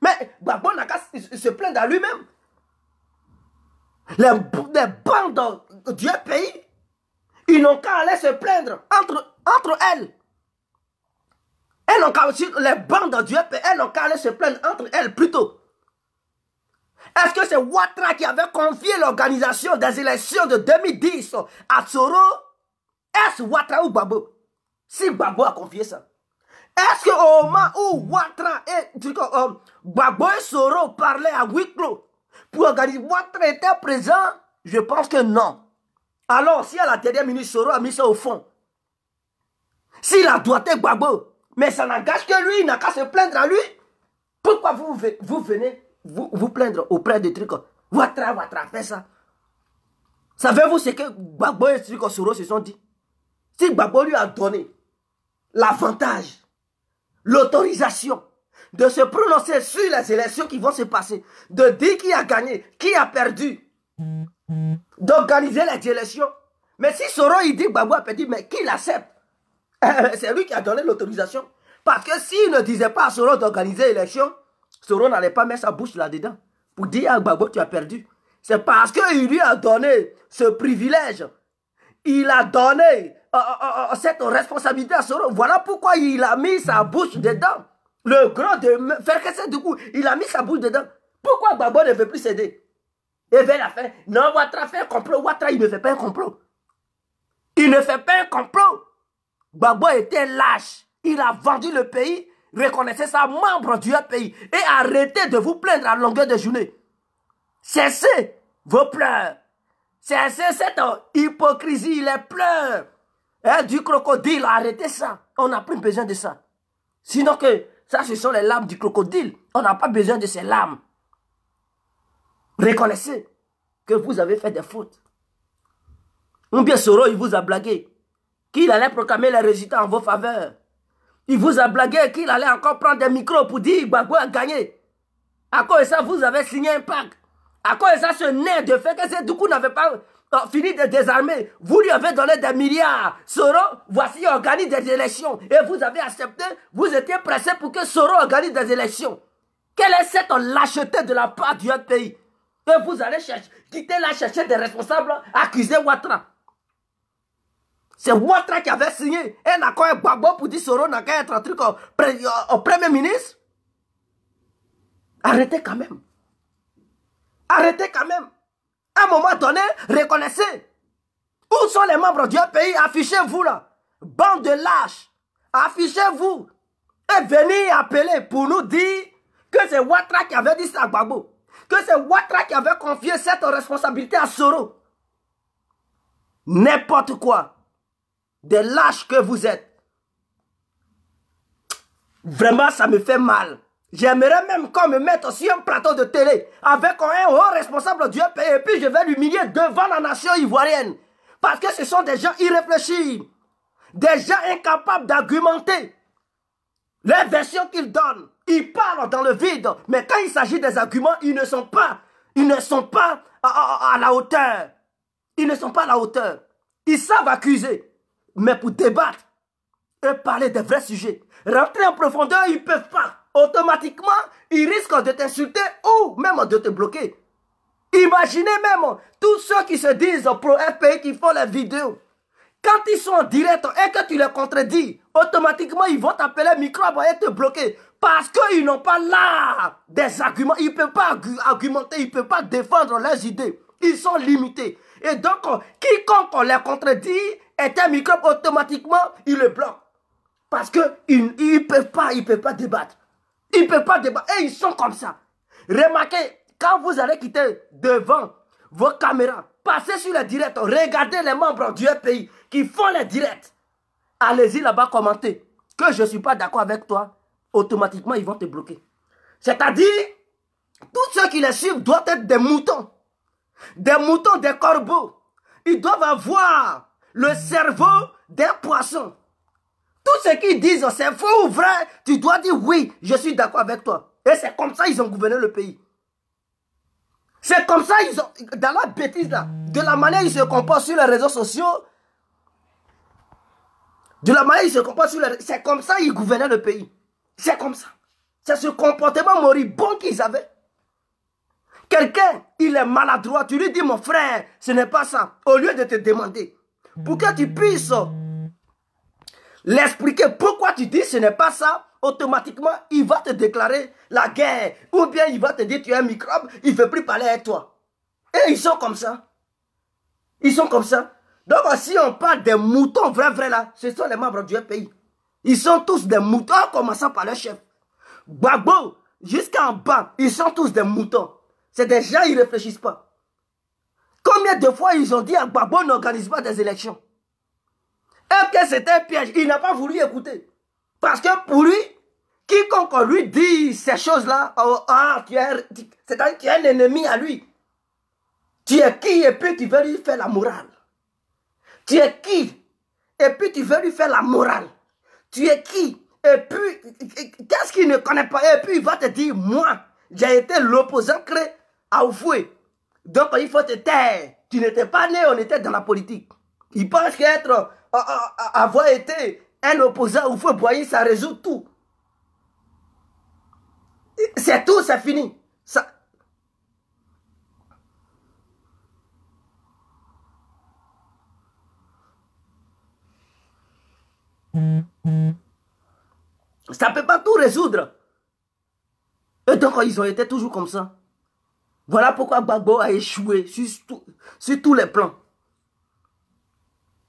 Mais Babo n'a qu'à se plaindre à lui-même. Les, bandes du pays, ils n'ont qu'à aller se plaindre entre, entre elles. Elles n'ont qu'à les bandes du pays, elles n'ont qu'à aller se plaindre entre elles plutôt. Est-ce que c'est Ouattara qui avait confié l'organisation des élections de 2010 à Soro Est-ce Ouattara ou Babo Si Babo a confié ça. Est-ce qu'au moment où Ouattara et euh, Babo et Soro parlaient à huis pour organiser, Ouattara était présent Je pense que non. Alors, si à la dernière minute, Soro a mis ça au fond, s'il a doigté Babo, mais ça n'engage que lui, il n'a qu'à se plaindre à lui, pourquoi vous venez vous, vous plaindre auprès des trucs. Vous attrapez ça. Savez-vous ce que Babo et tricot Soro se sont dit Si Babo lui a donné l'avantage, l'autorisation de se prononcer sur les élections qui vont se passer, de dire qui a gagné, qui a perdu, d'organiser les élections. Mais si Soro il dit Babo a perdu, mais qui l'accepte C'est lui qui a donné l'autorisation. Parce que s'il ne disait pas à Soro d'organiser l'élection, Soro n'allait pas mettre sa bouche là-dedans pour dire à Gbagbo tu as perdu. C'est parce qu'il lui a donné ce privilège. Il a donné oh, oh, oh, cette responsabilité à Soro. Voilà pourquoi il a mis sa bouche dedans. Le grand de faire c'est du coup, il a mis sa bouche dedans. Pourquoi Gbagbo ne veut plus céder Et vers la fin, non, Ouattara fait un complot. Ouattara, il ne fait pas un complot. Il ne fait pas un complot. Gbagbo était lâche. Il a vendu le pays reconnaissez ça, membre du pays, et arrêtez de vous plaindre à longueur de journée. Cessez vos pleurs. Cessez cette hypocrisie, les pleurs hein, du crocodile. Arrêtez ça. On n'a plus besoin de ça. Sinon que ça, ce sont les larmes du crocodile. On n'a pas besoin de ces larmes. Reconnaissez que vous avez fait des fautes. Ou bien Soro, il vous a blagué. Qu'il allait proclamer les résultats en vos faveurs. Il vous a blagué qu'il allait encore prendre des micros pour dire Gbagbo a gagné. À cause de ça, vous avez signé un pacte. À cause de ça, ce nez de fait que Zedoukou n'avait pas euh, fini de désarmer. Vous lui avez donné des milliards. Soro, voici, organise des élections. Et vous avez accepté, vous étiez pressé pour que Soro organise des élections. Quelle est cette lâcheté de la part du pays Et vous allez chercher, quitter la chercher des responsables, accuser Ouattara. C'est Ouattara qui avait signé un accord avec Babo pour dire Soro n'a qu'à être un truc euh, au, Premier ministre. Arrêtez quand même. Arrêtez quand même. À un moment donné, reconnaissez. Où sont les membres du pays Affichez-vous là. Bande de lâches. Affichez-vous. Et venez appeler pour nous dire que c'est Ouattara qui avait dit ça à Babo. Que c'est Ouattara qui avait confié cette responsabilité à Soro. N'importe quoi des lâches que vous êtes. Vraiment, ça me fait mal. J'aimerais même qu'on me mette sur un plateau de télé avec un haut responsable du pays e et puis je vais l'humilier devant la nation ivoirienne. Parce que ce sont des gens irréfléchis, des gens incapables d'argumenter. Les versions qu'ils donnent, ils parlent dans le vide, mais quand il s'agit des arguments, ils ne sont pas, ils ne sont pas à, à la hauteur. Ils ne sont pas à la hauteur. Ils savent accuser mais pour débattre et parler des vrais sujets. Rentrer en profondeur, ils ne peuvent pas. Automatiquement, ils risquent de t'insulter ou même de te bloquer. Imaginez même tous ceux qui se disent pro FPI qui font les vidéos. Quand ils sont en direct et que tu les contredis, automatiquement ils vont t'appeler microbe et te bloquer. Parce qu'ils n'ont pas là des arguments. Ils ne peuvent pas argumenter, ils ne peuvent pas défendre leurs idées. Ils sont limités. Et donc, quiconque les contredit et tes microbe, automatiquement, il le bloquent. Parce qu'ils ne peuvent pas, pas débattre. Ils ne peuvent pas débattre. Et ils sont comme ça. Remarquez, quand vous allez quitter devant vos caméras, passez sur les directs, regardez les membres du pays qui font les directs. Allez-y là-bas commenter que je ne suis pas d'accord avec toi. Automatiquement, ils vont te bloquer. C'est-à-dire, tous ceux qui les suivent doivent être des moutons. Des moutons, des corbeaux. Ils doivent avoir le cerveau des poissons Tout ce qu'ils disent, c'est faux ou vrai, tu dois dire oui, je suis d'accord avec toi. Et c'est comme ça qu'ils ont gouverné le pays. C'est comme ça, ils ont, dans la bêtise là, de la manière ils se comportent sur les réseaux sociaux, de la manière ils se comportent sur les réseaux c'est comme ça qu'ils gouvernaient le pays. C'est comme ça. C'est ce comportement moribond qu'ils avaient. Quelqu'un, il est maladroit, tu lui dis mon frère, ce n'est pas ça. Au lieu de te demander, pour que tu puisses l'expliquer pourquoi tu dis ce n'est pas ça, automatiquement, il va te déclarer la guerre. Ou bien il va te dire tu es un microbe, il ne veut plus parler avec toi. Et ils sont comme ça. Ils sont comme ça. Donc si on parle des moutons vrais vrais là, ce sont les membres du pays. Ils sont tous des moutons, en commençant par le chef. Babo, jusqu'en bas, ils sont tous des moutons. C'est des gens, ils ne réfléchissent pas des fois ils ont dit à Gbagbo n'organise pas des élections Et que c'était un piège. Il n'a pas voulu écouter. Parce que pour lui, quiconque lui dit ces choses-là, oh, ah, cest à un ennemi à lui. Tu es qui et puis tu veux lui faire la morale. Tu es qui et puis tu veux lui faire la morale. Tu es qui et puis qu'est-ce qu'il ne connaît pas Et puis il va te dire, moi, j'ai été l'opposant créé à Oufoué. Donc il faut te taire. Tu n'étais pas né, on était dans la politique. Ils pensent qu'être, euh, euh, euh, avoir été un opposant ou feu boyer, ça résout tout. C'est tout, c'est fini. Ça... Ça ne peut pas tout résoudre. Et donc, ils ont été toujours comme ça. Voilà pourquoi Gbagbo a échoué sur, tous les plans.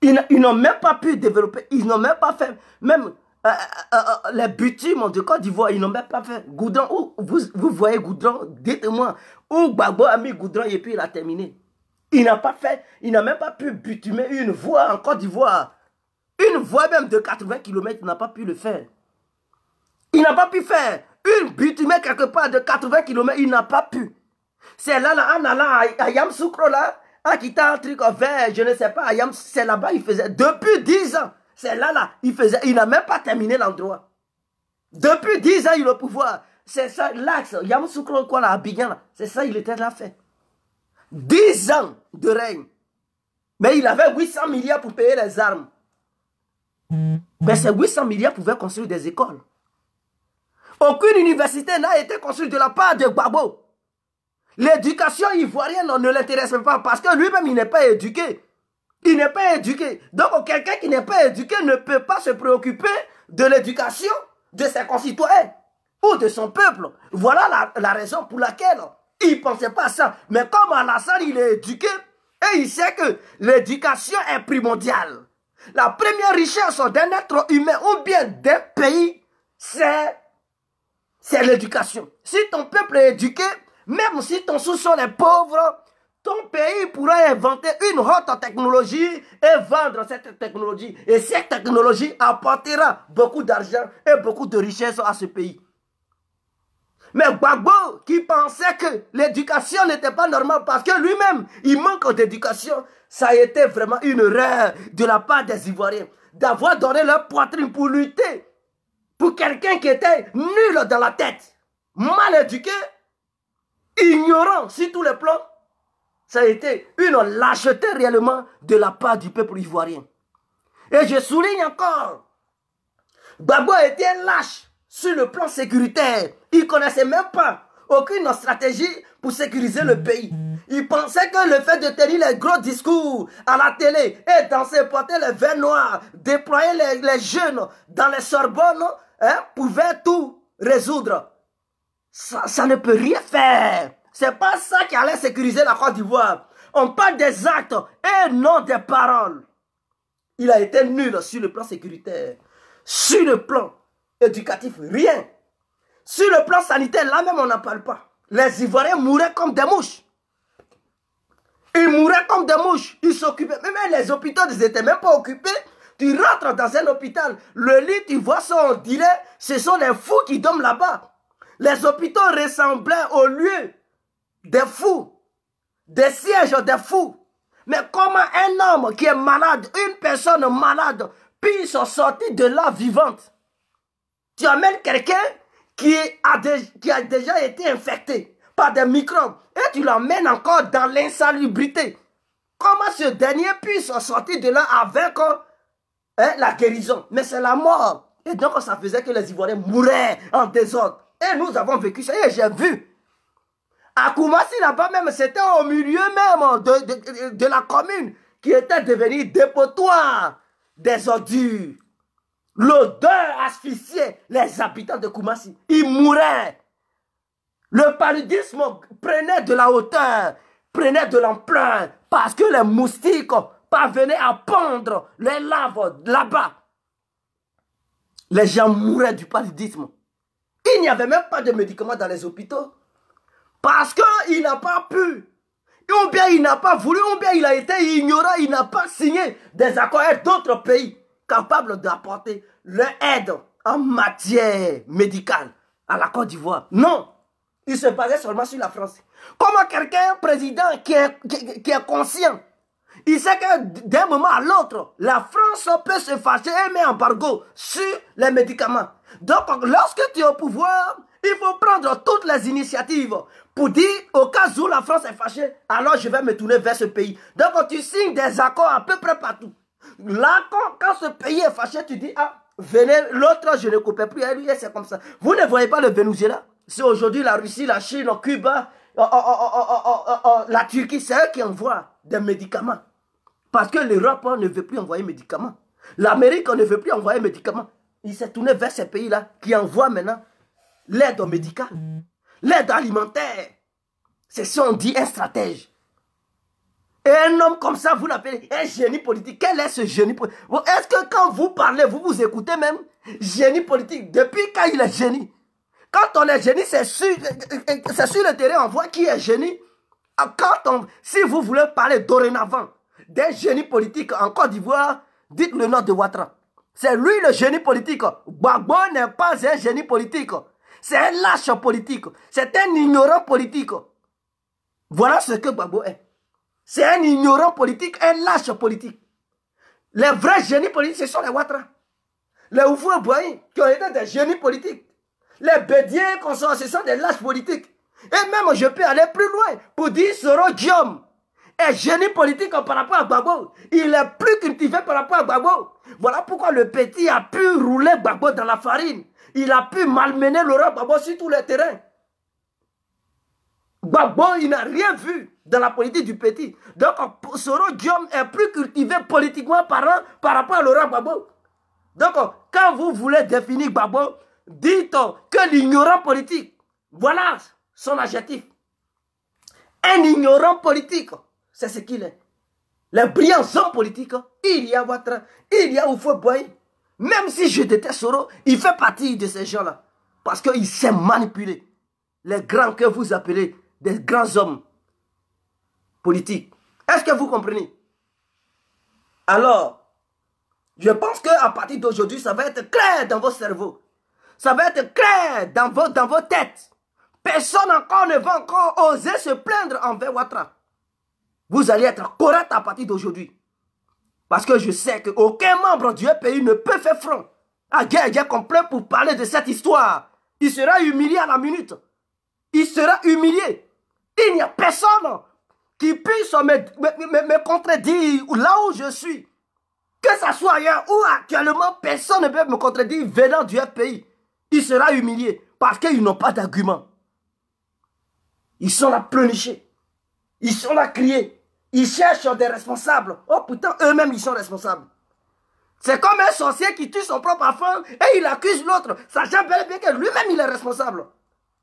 Ils, n'ont même pas pu développer, ils n'ont même pas fait, même euh, euh, euh, les bitumes de Côte d'Ivoire, ils n'ont même pas fait. Goudron, vous, voyez Goudron, dites-moi, où Gbagbo a mis Goudron et puis il a terminé. Il n'a pas fait, il n'a même pas pu butumer une voie en Côte d'Ivoire. Une voie même de 80 km, il n'a pas pu le faire. Il n'a pas pu faire une butumée quelque part de 80 km, il n'a pas pu. C'est là, là, en allant à, Yamsoukro, là, a quitté un truc je ne sais pas, c'est là-bas, il faisait, depuis 10 ans, c'est là, là, il faisait, il n'a même pas terminé l'endroit. Depuis 10 ans, il a le pouvoir. C'est ça, l'axe, Yamsoukro, quoi, là, à c'est ça, il était là fait. 10 ans de règne. Mais il avait 800 milliards pour payer les armes. Mais ces 800 milliards pouvaient construire des écoles. Aucune université n'a été construite de la part de Babo. L'éducation ivoirienne, on ne l'intéresse pas parce que lui-même, il n'est pas éduqué. Il n'est pas éduqué. Donc, quelqu'un qui n'est pas éduqué ne peut pas se préoccuper de l'éducation de ses concitoyens ou de son peuple. Voilà la, raison pour laquelle il ne pensait pas à ça. Mais comme Alassane, il est éduqué et il sait que l'éducation est primordiale. La première richesse d'un être humain ou bien d'un pays, c'est l'éducation. Si ton peuple est éduqué, même si ton sous-sol est pauvre, ton pays pourra inventer une haute technologie et vendre cette technologie. Et cette technologie apportera beaucoup d'argent et beaucoup de richesse à ce pays. Mais Gbagbo, qui pensait que l'éducation n'était pas normale parce que lui-même, il manque d'éducation, ça a été vraiment une erreur de la part des Ivoiriens d'avoir donné leur poitrine pour lutter pour quelqu'un qui était nul dans la tête, mal éduqué ignorant sur tous les plans, ça a été une lâcheté réellement de la part du peuple ivoirien. Et je souligne encore, Gbagbo était lâche sur le plan sécuritaire. Il ne connaissait même pas aucune stratégie pour sécuriser le pays. Il pensait que le fait de tenir les gros discours à la télé et danser, porter les verres noirs, déployer les, jeunes dans les Sorbonnes, hein, pouvait tout résoudre ça, ne peut rien faire. C'est pas ça qui allait sécuriser la Côte d'Ivoire. On parle des actes et non des paroles. Il a été nul sur le plan sécuritaire, sur le plan éducatif, rien. Sur le plan sanitaire, là même, on n'en parle pas. Les Ivoiriens mouraient comme des mouches. Ils mouraient comme des mouches. Ils s'occupaient. Même les hôpitaux, ils n'étaient même pas occupés. Tu rentres dans un hôpital, le lit, tu vois son dirait, ce sont les fous qui dorment là-bas. Les hôpitaux ressemblaient au lieu des fous, des sièges des fous. Mais comment un homme qui est malade, une personne malade, puisse sortir de là vivante Tu amènes quelqu'un qui, a déjà été infecté par des microbes et tu l'emmènes encore dans l'insalubrité. Comment ce dernier puisse sortir de là avec hein, la guérison Mais c'est la mort. Et donc ça faisait que les Ivoiriens mouraient en désordre. Et nous avons vécu ça. Et j'ai vu. À Koumassi, là-bas même, c'était au milieu même hein, de, la commune qui était devenu dépotoir des ordures. L'odeur asphyxiait les habitants de Koumassi. Ils mouraient. Le paludisme prenait de la hauteur, prenait de l'ampleur, parce que les moustiques parvenaient à pondre les laves là-bas. Les gens mouraient du paludisme. Il n'y avait même pas de médicaments dans les hôpitaux. Parce qu'il n'a pas pu. Ou bien il n'a pas voulu, ou bien il a été ignorant, il n'a pas signé des accords avec d'autres pays capables d'apporter leur aide en matière médicale à la Côte d'Ivoire. Non, il se basait seulement sur la France. Comment quelqu'un, président qui est, qui est conscient il sait que d'un moment à l'autre, la France peut se fâcher et un embargo sur les médicaments. Donc, lorsque tu es au pouvoir, il faut prendre toutes les initiatives pour dire, au cas où la France est fâchée, alors je vais me tourner vers ce pays. Donc, tu signes des accords à peu près partout. Là, quand, ce pays est fâché, tu dis, ah, venez, l'autre, je ne coupais plus. Et c'est comme ça. Vous ne voyez pas le Venezuela C'est aujourd'hui la Russie, la Chine, le Cuba, oh, oh, oh, la Turquie, c'est eux qui envoient des médicaments. Parce que l'Europe ne veut plus envoyer médicaments. L'Amérique on ne veut plus envoyer médicaments. Il s'est tourné vers ces pays-là qui envoient maintenant l'aide médicale, l'aide alimentaire. C'est si on dit un stratège. Et un homme comme ça, vous l'appelez un génie politique. Quel est ce génie politique Est-ce que quand vous parlez, vous vous écoutez même Génie politique, depuis quand il est génie Quand on est génie, c'est sur, sur le terrain, on voit qui est génie. Ah, quand si vous voulez parler dorénavant des génies politiques en Côte d'Ivoire, dites le nom de Ouattara. C'est lui le génie politique. Babo n'est pas un génie politique. C'est un lâche politique. C'est un ignorant politique. Voilà ce que Babo est. C'est un ignorant politique, un lâche politique. Les vrais génies politiques, ce sont les Ouattara. Les et Boy, qui ont été des génies politiques. Les Bédiers, ce sont des lâches politiques. Et même, je peux aller plus loin pour dire ce est génie politique par rapport à Babo... Il est plus cultivé par rapport à Babo... Voilà pourquoi le petit a pu rouler Babo dans la farine. Il a pu malmener Laurent Babo sur tous les terrains. Babo il n'a rien vu dans la politique du petit. Donc, Soro Diom est plus cultivé politiquement par rapport à Laurent Babo... Donc, quand vous voulez définir Babo... dites que l'ignorant politique, voilà son adjectif. Un ignorant politique c'est ce qu'il est. Les brillants hommes politiques, il y a Ouattara, il y a Boy. Même si je déteste Soro, il fait partie de ces gens-là. Parce qu'il sait manipuler les grands que vous appelez des grands hommes politiques. Est-ce que vous comprenez Alors, je pense qu'à partir d'aujourd'hui, ça va être clair dans vos cerveaux. Ça va être clair dans vos, dans vos têtes. Personne encore ne va encore oser se plaindre envers Ouattara. Vous allez être correct à partir d'aujourd'hui. Parce que je sais qu'aucun membre du pays ne peut faire front à guerre, complet pour parler de cette histoire. Il sera humilié à la minute. Il sera humilié. Il n'y a personne qui puisse me, me, me, contredire là où je suis. Que ce soit ailleurs ou actuellement, personne ne peut me contredire venant du RPI. Il sera humilié parce qu'ils n'ont pas d'argument. Ils sont là pleurnichés. Ils sont là criés. Ils cherchent des responsables. Oh putain, eux-mêmes, ils sont responsables. C'est comme un sorcier qui tue son propre enfant et il accuse l'autre, sachant bel bien que lui-même, il est responsable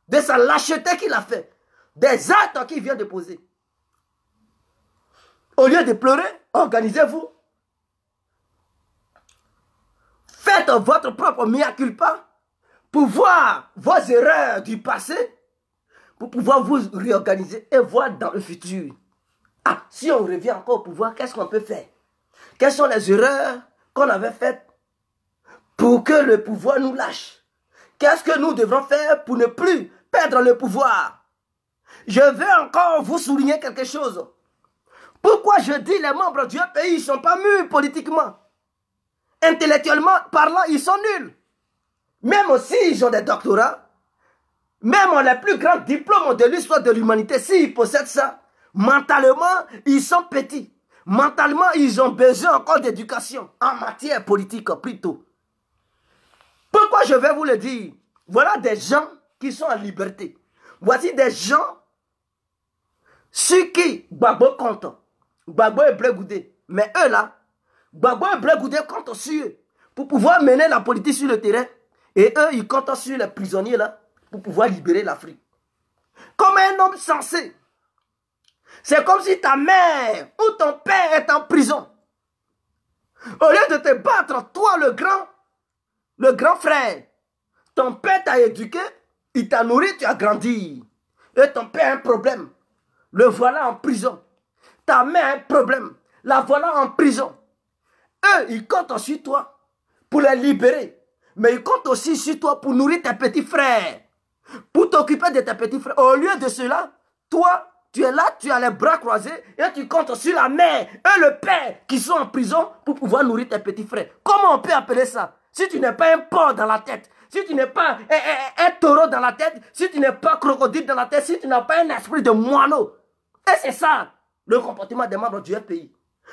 de sa lâcheté qu'il a fait, des actes qu'il vient de poser. Au lieu de pleurer, organisez-vous. Faites votre propre mea culpa pour voir vos erreurs du passé, pour pouvoir vous réorganiser et voir dans le futur. Ah, si on revient encore au pouvoir, qu'est-ce qu'on peut faire Quelles sont les erreurs qu'on avait faites pour que le pouvoir nous lâche Qu'est-ce que nous devrons faire pour ne plus perdre le pouvoir Je veux encore vous souligner quelque chose. Pourquoi je dis les membres du pays, ne sont pas mûrs politiquement Intellectuellement parlant, ils sont nuls. Même s'ils ont des doctorats, même les plus grands diplômes de l'histoire de l'humanité, s'ils possèdent ça, Mentalement, ils sont petits. Mentalement, ils ont besoin encore d'éducation en matière politique plutôt. Pourquoi je vais vous le dire Voilà des gens qui sont en liberté. Voici des gens sur qui Babo compte. Babo et Blegoudé. Mais eux là, Babo et Blegoudé comptent sur eux pour pouvoir mener la politique sur le terrain. Et eux, ils comptent sur les prisonniers là pour pouvoir libérer l'Afrique. Comme un homme sensé, c'est comme si ta mère ou ton père est en prison. Au lieu de te battre, toi le grand, le grand frère, ton père t'a éduqué, il t'a nourri, tu as grandi. Et ton père a un problème. Le voilà en prison. Ta mère a un problème. La voilà en prison. Eux, ils comptent sur toi pour les libérer. Mais ils comptent aussi sur toi pour nourrir tes petits frères. Pour t'occuper de tes petits frères. Au lieu de cela, toi, tu es là, tu as les bras croisés et tu comptes sur la mère et le père qui sont en prison pour pouvoir nourrir tes petits frères. Comment on peut appeler ça Si tu n'es pas un porc dans la tête, si tu n'es pas un, taureau dans la tête, si tu n'es pas crocodile dans la tête, si tu n'as pas un esprit de moineau. Et c'est ça le comportement des membres du FPI.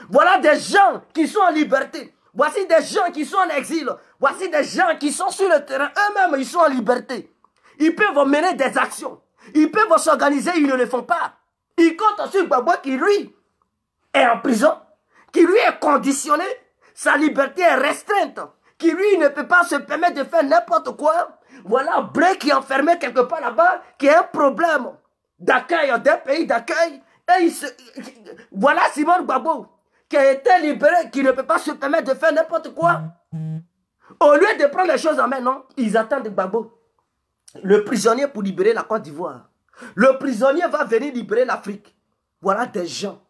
Voilà des gens qui sont en liberté. Voici des gens qui sont en exil. Voici des gens qui sont sur le terrain. Eux-mêmes, ils sont en liberté. Ils peuvent mener des actions. Ils peuvent s'organiser, ils ne le font pas il compte sur Babo qui, lui, est en prison, qui, lui, est conditionné, sa liberté est restreinte, qui, lui, ne peut pas se permettre de faire n'importe quoi. Voilà Blé qui est enfermé quelque part là-bas, qui est un problème d'accueil, d'un pays d'accueil. Et il voilà Simone Babo, qui a été libéré, qui ne peut pas se permettre de faire n'importe quoi. Au lieu de prendre les choses en main, non, ils attendent Babo, le prisonnier pour libérer la Côte d'Ivoire. Le prisonnier va venir libérer l'Afrique. Voilà des gens.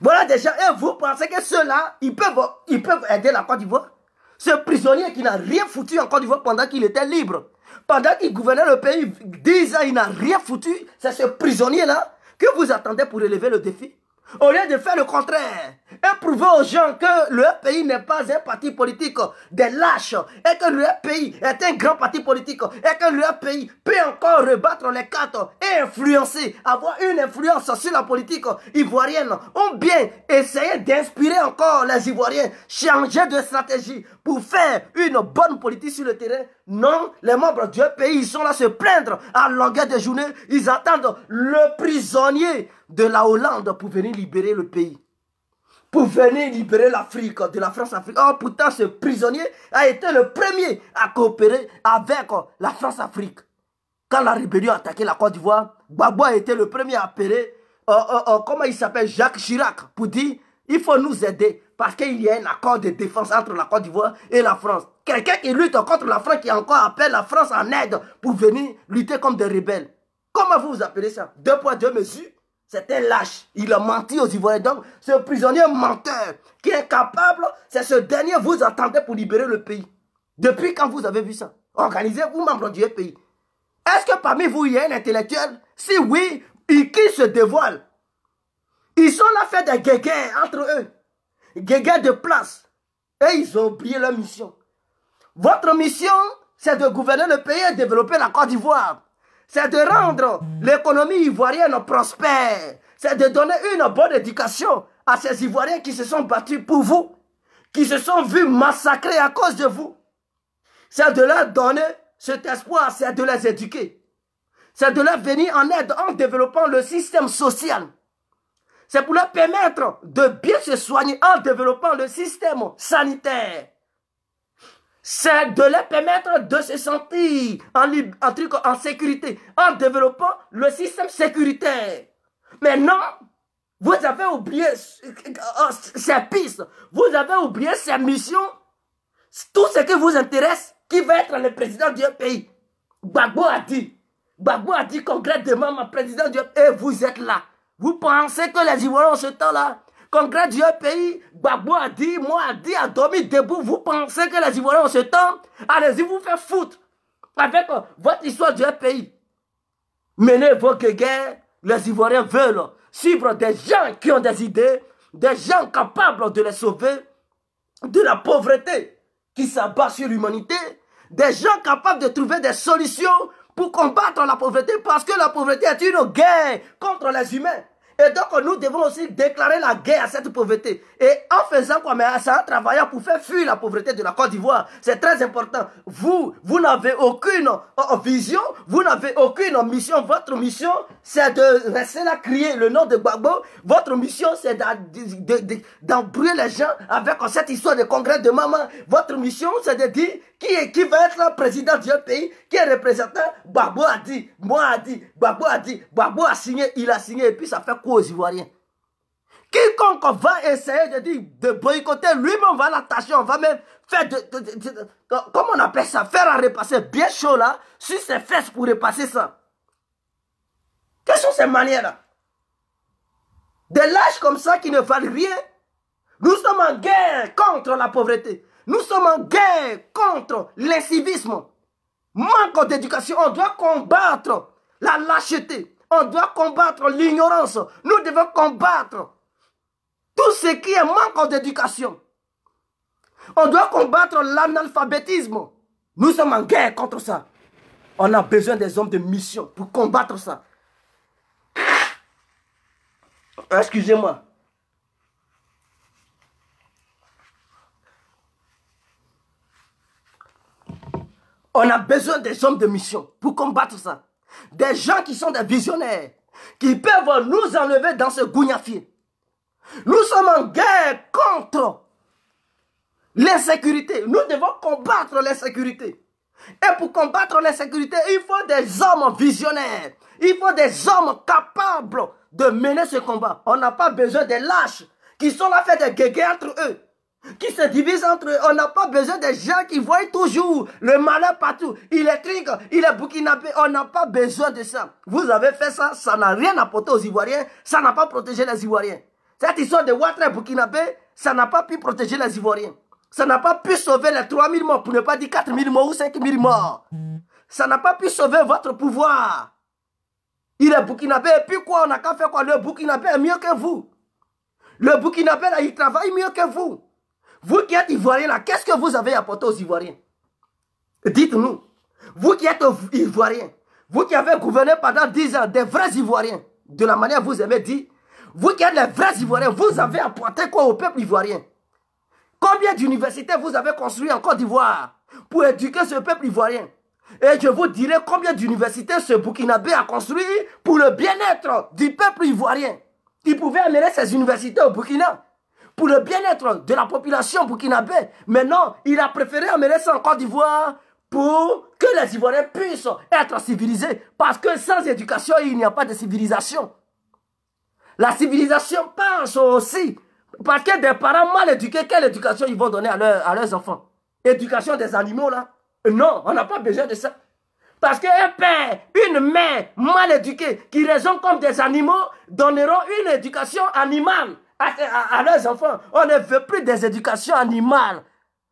Voilà des gens. Et vous pensez que ceux-là, ils peuvent, ils peuvent aider la Côte d'Ivoire Ce prisonnier qui n'a rien foutu en Côte d'Ivoire pendant qu'il était libre, pendant qu'il gouvernait le pays, 10 ans, il n'a rien foutu. C'est ce prisonnier-là que vous attendez pour relever le défi. Au lieu de faire le contraire et prouver aux gens que le pays n'est pas un parti politique des lâches et que le pays est un grand parti politique et que le pays peut encore rebattre les cartes et influencer, avoir une influence sur la politique ivoirienne, Ou bien essayer d'inspirer encore les Ivoiriens, changer de stratégie pour faire une bonne politique sur le terrain. Non, les membres du pays ils sont là à se plaindre à longueur de journée, ils attendent le prisonnier de la Hollande pour venir libérer le pays. Pour venir libérer l'Afrique, de la France-Afrique. Oh, pourtant, ce prisonnier a été le premier à coopérer avec la France-Afrique. Quand la rébellion a attaqué la Côte d'Ivoire, Baboua a été le premier à appeler, euh, euh, euh, comment il s'appelle, Jacques Chirac, pour dire, il faut nous aider parce qu'il y a un accord de défense entre la Côte d'Ivoire et la France. Quelqu'un qui lutte contre la France, qui encore appelle la France en aide pour venir lutter comme des rebelles. Comment vous vous appelez ça Deux poids, deux mesures c'est un lâche. Il a menti aux Ivoiriens. Donc, ce prisonnier menteur qui est capable, c'est ce dernier vous attendez pour libérer le pays. Depuis quand vous avez vu ça Organisez-vous, membres du pays. Est-ce que parmi vous, il y a un intellectuel Si oui, qui se dévoile Ils sont là faire des guéguerres entre eux. Guéguerres de place. Et ils ont oublié leur mission. Votre mission, c'est de gouverner le pays et développer la Côte d'Ivoire. C'est de rendre l'économie ivoirienne prospère. C'est de donner une bonne éducation à ces Ivoiriens qui se sont battus pour vous, qui se sont vus massacrés à cause de vous. C'est de leur donner cet espoir, c'est de les éduquer. C'est de leur venir en aide en développant le système social. C'est pour leur permettre de bien se soigner en développant le système sanitaire c'est de les permettre de se sentir en, sécurité, en développant le système sécuritaire. Mais non, vous avez oublié euh, ces pistes, vous avez oublié ces missions, tout ce qui vous intéresse, qui va être le président du pays. Bagbo a dit, Bagbo a dit concrètement, mon président du pays, et vous êtes là. Vous pensez que les Ivoiriens en ce temps-là, Congrès du pays, Babou a dit, moi a dit, a dormi debout. Vous pensez que les Ivoiriens ont ce temps Allez-y, vous faire foutre avec euh, votre histoire du pays. Menez vos guerres, les Ivoiriens veulent suivre des gens qui ont des idées, des gens capables de les sauver de la pauvreté qui s'abat sur l'humanité, des gens capables de trouver des solutions pour combattre la pauvreté parce que la pauvreté est une guerre contre les humains. Et donc, nous devons aussi déclarer la guerre à cette pauvreté. Et en faisant quoi Mais en travaillant pour faire fuir la pauvreté de la Côte d'Ivoire. C'est très important. Vous, vous n'avez aucune euh, euh, vision, vous n'avez aucune mission. Votre mission, c'est de rester là, crier le nom de Gbagbo. Votre mission, c'est d'embrouiller les gens avec cette histoire de congrès de maman. Votre mission, c'est de dire qui, va être le président d'un pays, qui est représentant, Babo a dit, moi a dit, Babo a dit, Babo a signé, il a signé, et puis ça fait quoi aux Ivoiriens Quiconque va essayer de, de boycotter, lui-même on va l'attacher, on va même faire de, on appelle ça Faire à repasser bien chaud là, sur ses fesses pour repasser ça. Quelles sont ces manières-là Des lâches comme ça qui ne valent rien. Nous sommes en guerre contre la pauvreté. Nous sommes en guerre contre l'incivisme. Manque d'éducation. On doit combattre la lâcheté. On doit combattre l'ignorance. Nous devons combattre tout ce qui est manque d'éducation. On doit combattre l'analphabétisme. Nous sommes en guerre contre ça. On a besoin des hommes de mission pour combattre ça. Excusez-moi. On a besoin des hommes de mission pour combattre ça. Des gens qui sont des visionnaires, qui peuvent nous enlever dans ce gougnafier. Nous sommes en guerre contre l'insécurité. Nous devons combattre l'insécurité. Et pour combattre l'insécurité, il faut des hommes visionnaires. Il faut des hommes capables de mener ce combat. On n'a pas besoin des lâches qui sont là faire des guerres entre eux qui se divise entre eux. On n'a pas besoin des gens qui voient toujours le malheur partout. Il est trinque, il est burkinabé. On n'a pas besoin de ça. Vous avez fait ça, ça n'a rien apporté aux Ivoiriens. Ça n'a pas protégé les Ivoiriens. Cette histoire de Ouattara burkinabé, ça n'a pas pu protéger les Ivoiriens. Ça n'a pas pu sauver les 3000 morts, pour ne pas dire 4000 morts ou 5000 morts. Ça n'a pas pu sauver votre pouvoir. Il est burkinabé. Et puis quoi, on n'a qu'à faire quoi Le burkinabé est mieux que vous. Le burkinabé, il travaille mieux que vous. Vous qui êtes Ivoirien qu'est-ce que vous avez apporté aux Ivoiriens Dites-nous. Vous qui êtes Ivoirien, vous qui avez gouverné pendant 10 ans des vrais Ivoiriens, de la manière que vous aimez dit, vous qui êtes les vrais Ivoiriens, vous avez apporté quoi au peuple ivoirien Combien d'universités vous avez construit en Côte d'Ivoire pour éduquer ce peuple ivoirien Et je vous dirai combien d'universités ce Burkinabé a construit pour le bien-être du peuple ivoirien. Il pouvait amener ces universités au Burkina pour le bien-être de la population burkinabé. non il a préféré amener ça en Côte d'Ivoire pour que les Ivoiriens puissent être civilisés. Parce que sans éducation, il n'y a pas de civilisation. La civilisation pense aussi. Parce que des parents mal éduqués, quelle éducation ils vont donner à, à leurs enfants Éducation des animaux, là Non, on n'a pas besoin de ça. Parce qu'un père, une mère mal éduquée, qui raisonne comme des animaux, donneront une éducation animale à, leurs enfants. On ne veut plus des éducations animales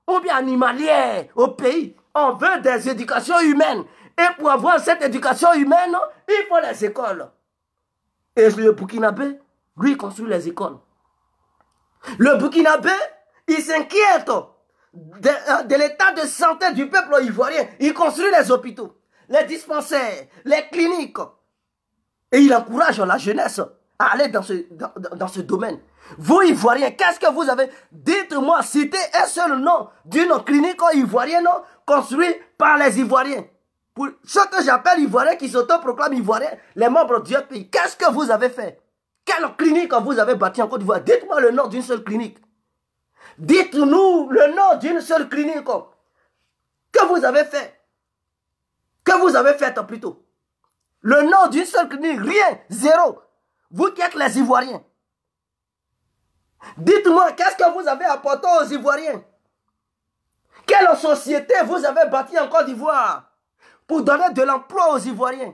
ou bien animalières au pays. On veut des éducations humaines. Et pour avoir cette éducation humaine, il faut les écoles. Et le Burkinabé, lui, construit les écoles. Le Burkinabé, il s'inquiète de, euh, l'état de santé du peuple ivoirien. Il construit les hôpitaux, les dispensaires, les cliniques. Et il encourage la jeunesse à aller dans ce, dans ce domaine. Vous, Ivoiriens, qu'est-ce que vous avez Dites-moi, citez un seul nom d'une clinique ivoirienne construite par les Ivoiriens. Pour ce que j'appelle Ivoiriens, qui s'autoproclament Ivoiriens, les membres du pays, qu'est-ce que vous avez fait Quelle clinique vous avez bâtie en Côte d'Ivoire Dites-moi le nom d'une seule clinique. Dites-nous le nom d'une seule clinique que vous avez fait. Que vous avez fait plutôt. Le nom d'une seule clinique, rien, zéro. Vous qui êtes les Ivoiriens. Dites-moi, qu'est-ce que vous avez apporté aux Ivoiriens Quelle société vous avez bâtie en Côte d'Ivoire pour donner de l'emploi aux Ivoiriens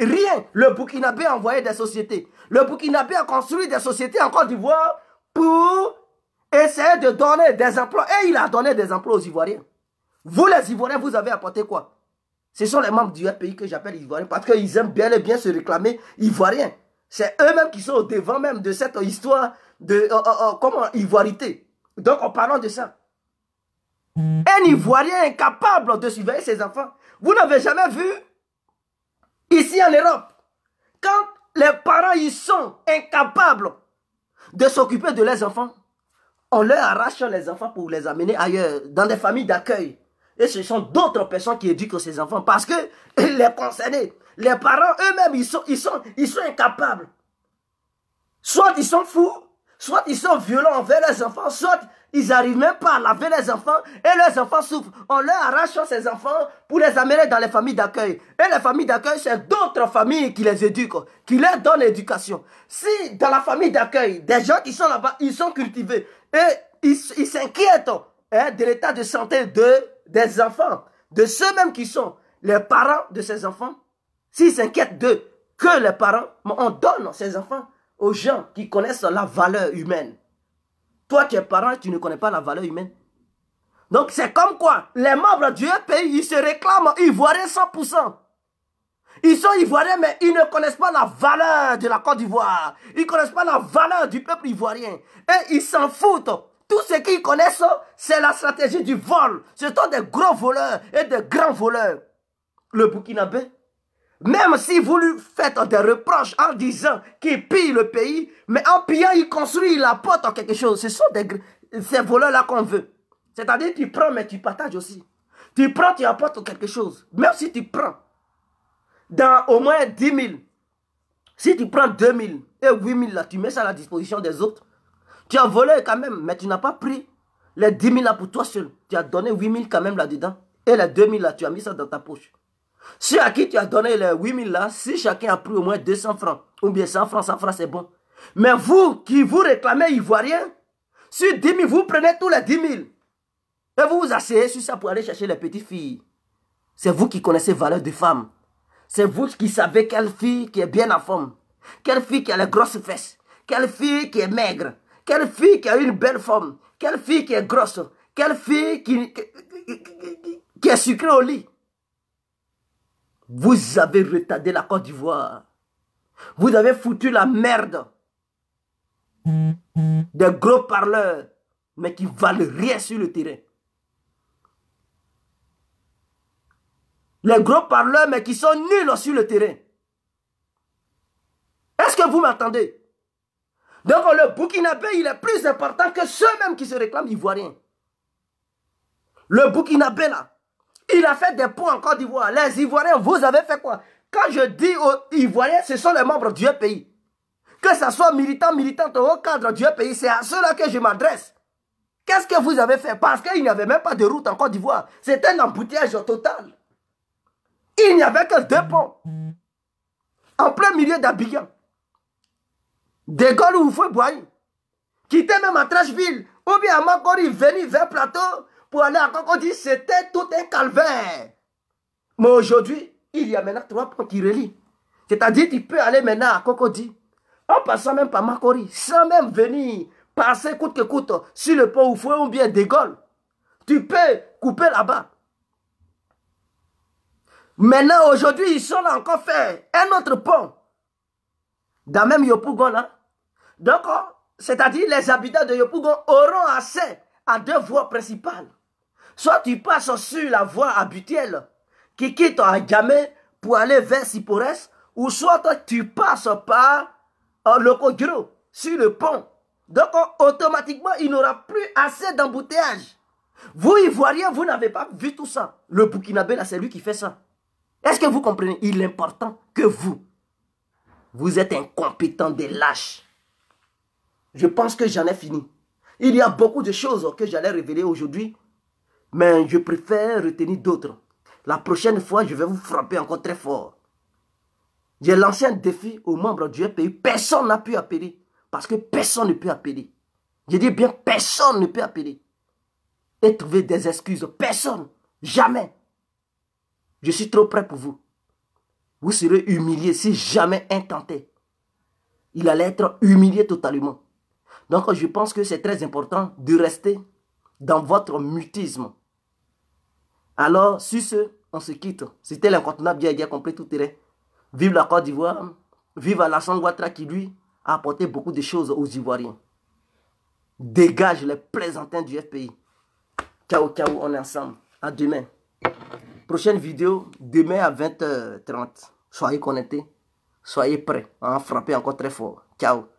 Rien. Le Burkinabé a envoyé des sociétés. Le Burkinabé a construit des sociétés en Côte d'Ivoire pour essayer de donner des emplois. Et il a donné des emplois aux Ivoiriens. Vous, les Ivoiriens, vous avez apporté quoi Ce sont les membres du pays que j'appelle Ivoiriens parce qu'ils aiment bien et bien se réclamer Ivoiriens. C'est eux-mêmes qui sont au devant même de cette histoire de, euh, euh, euh, comment, ivoirité. Donc, en parlant de ça, un Ivoirien incapable de surveiller ses enfants. Vous n'avez jamais vu ici en Europe, quand les parents ils sont incapables de s'occuper de leurs enfants, on leur arrache les enfants pour les amener ailleurs, dans des familles d'accueil. Et ce sont d'autres personnes qui éduquent ces enfants parce que les concernés, les parents eux-mêmes, ils sont, ils, sont, ils sont incapables. Soit ils sont fous, Soit ils sont violents envers leurs enfants, soit ils n'arrivent même pas à laver les enfants et leurs enfants souffrent. On leur arrache ces enfants pour les amener dans les familles d'accueil. Et les familles d'accueil, c'est d'autres familles qui les éduquent, qui leur donnent l'éducation. Si dans la famille d'accueil, des gens qui sont là-bas, ils sont cultivés et ils s'inquiètent hein, de l'état de santé de, des enfants, de ceux mêmes qui sont les parents de ces enfants, s'ils s'inquiètent d'eux, que les parents, on donne ces enfants aux gens qui connaissent la valeur humaine. Toi, tu es parent, tu ne connais pas la valeur humaine. Donc, c'est comme quoi les membres du pays, ils se réclament ivoiriens 100%. Ils sont ivoiriens, mais ils ne connaissent pas la valeur de la Côte d'Ivoire. Ils ne connaissent pas la valeur du peuple ivoirien. Et ils s'en foutent. Tout ce qu'ils connaissent, c'est la stratégie du vol. Ce sont des gros voleurs et des grands voleurs. Le Burkinabé, même si vous lui faites des reproches en disant qu'il pille le pays, mais en pillant, il construit, il apporte en quelque chose. Ce sont des, ces voleurs-là qu'on veut. C'est-à-dire, tu prends, mais tu partages aussi. Tu prends, tu apportes quelque chose. Même si tu prends dans au moins 10 000, si tu prends 2 000 et 8 000, là, tu mets ça à la disposition des autres. Tu as volé quand même, mais tu n'as pas pris les 10 000 là pour toi seul. Tu as donné 8 000 quand même là-dedans. Et les 2 000 là, tu as mis ça dans ta poche. Ceux à qui tu as donné les 8000 là, si chacun a pris au moins 200 francs, ou bien 100 francs, 100 francs, c'est bon. Mais vous qui vous réclamez ivoirien, sur 10 000, vous prenez tous les 10 000. Et vous vous asseyez sur ça pour aller chercher les petites filles. C'est vous qui connaissez la valeur des femmes. C'est vous qui savez quelle fille qui est bien en forme. Quelle fille qui a les grosses fesses. Quelle fille qui est maigre. Quelle fille qui a une belle forme. Quelle fille qui est grosse. Quelle fille qui, qui, qui est sucrée au lit. Vous avez retardé la Côte d'Ivoire. Vous avez foutu la merde. Des gros parleurs, mais qui valent rien sur le terrain. Les gros parleurs, mais qui sont nuls sur le terrain. Est-ce que vous m'entendez Donc le Burkinabé, il est plus important que ceux-mêmes qui se réclament ivoiriens. Le Burkinabé, là, il a fait des ponts en Côte d'Ivoire. Les Ivoiriens, vous avez fait quoi Quand je dis aux Ivoiriens, ce sont les membres du pays. Que ce soit militant, militante, au cadre du pays, c'est à cela que je m'adresse. Qu'est-ce que vous avez fait Parce qu'il n'y avait même pas de route en Côte d'Ivoire. C'était un embouteillage total. Il n'y avait que deux ponts. En plein milieu d'Abidjan. De Gaulle ou même à Ou bien à Makori, venir vers Plateau pour aller à Coco c'était tout un calvaire. Mais aujourd'hui, il y a maintenant trois ponts qui relient. C'est-à-dire tu peux aller maintenant à Cocody, en passant même par Makori, sans même venir passer coûte que coûte sur le pont où ou bien Dégol. Tu peux couper là-bas. Maintenant, aujourd'hui, ils sont là encore fait un autre pont. Dans même Yopougon, hein. Donc, oh, c'est-à-dire les habitants de Yopougon auront accès à deux voies principales. Soit tu passes sur la voie habituelle qui quitte à jamais pour aller vers Sipores, ou soit tu passes par euh, le Kogiro, sur le pont. Donc automatiquement, il n'aura plus assez d'embouteillage. Vous, Ivoiriens, vous n'avez pas vu tout ça. Le Burkinabé, là, c'est lui qui fait ça. Est-ce que vous comprenez Il est important que vous, vous êtes incompétents des lâches. Je pense que j'en ai fini. Il y a beaucoup de choses que j'allais révéler aujourd'hui mais je préfère retenir d'autres. La prochaine fois, je vais vous frapper encore très fort. J'ai lancé un défi aux membres du FPI. Personne n'a pu appeler. Parce que personne ne peut appeler. Je dit bien, personne ne peut appeler. Et trouver des excuses. Personne. Jamais. Je suis trop prêt pour vous. Vous serez humilié si jamais intenté. Il allait être humilié totalement. Donc je pense que c'est très important de rester dans votre mutisme. Alors, sur ce, on se quitte. C'était l'incontournable complet tout terrain. Vive la Côte d'Ivoire. Vive Alassane Ouattara qui, lui, a apporté beaucoup de choses aux Ivoiriens. Dégage les plaisantins du FPI. Ciao, ciao, on est ensemble. À demain. Prochaine vidéo, demain à 20h30. Soyez connectés. Soyez prêts à en frapper encore très fort. Ciao.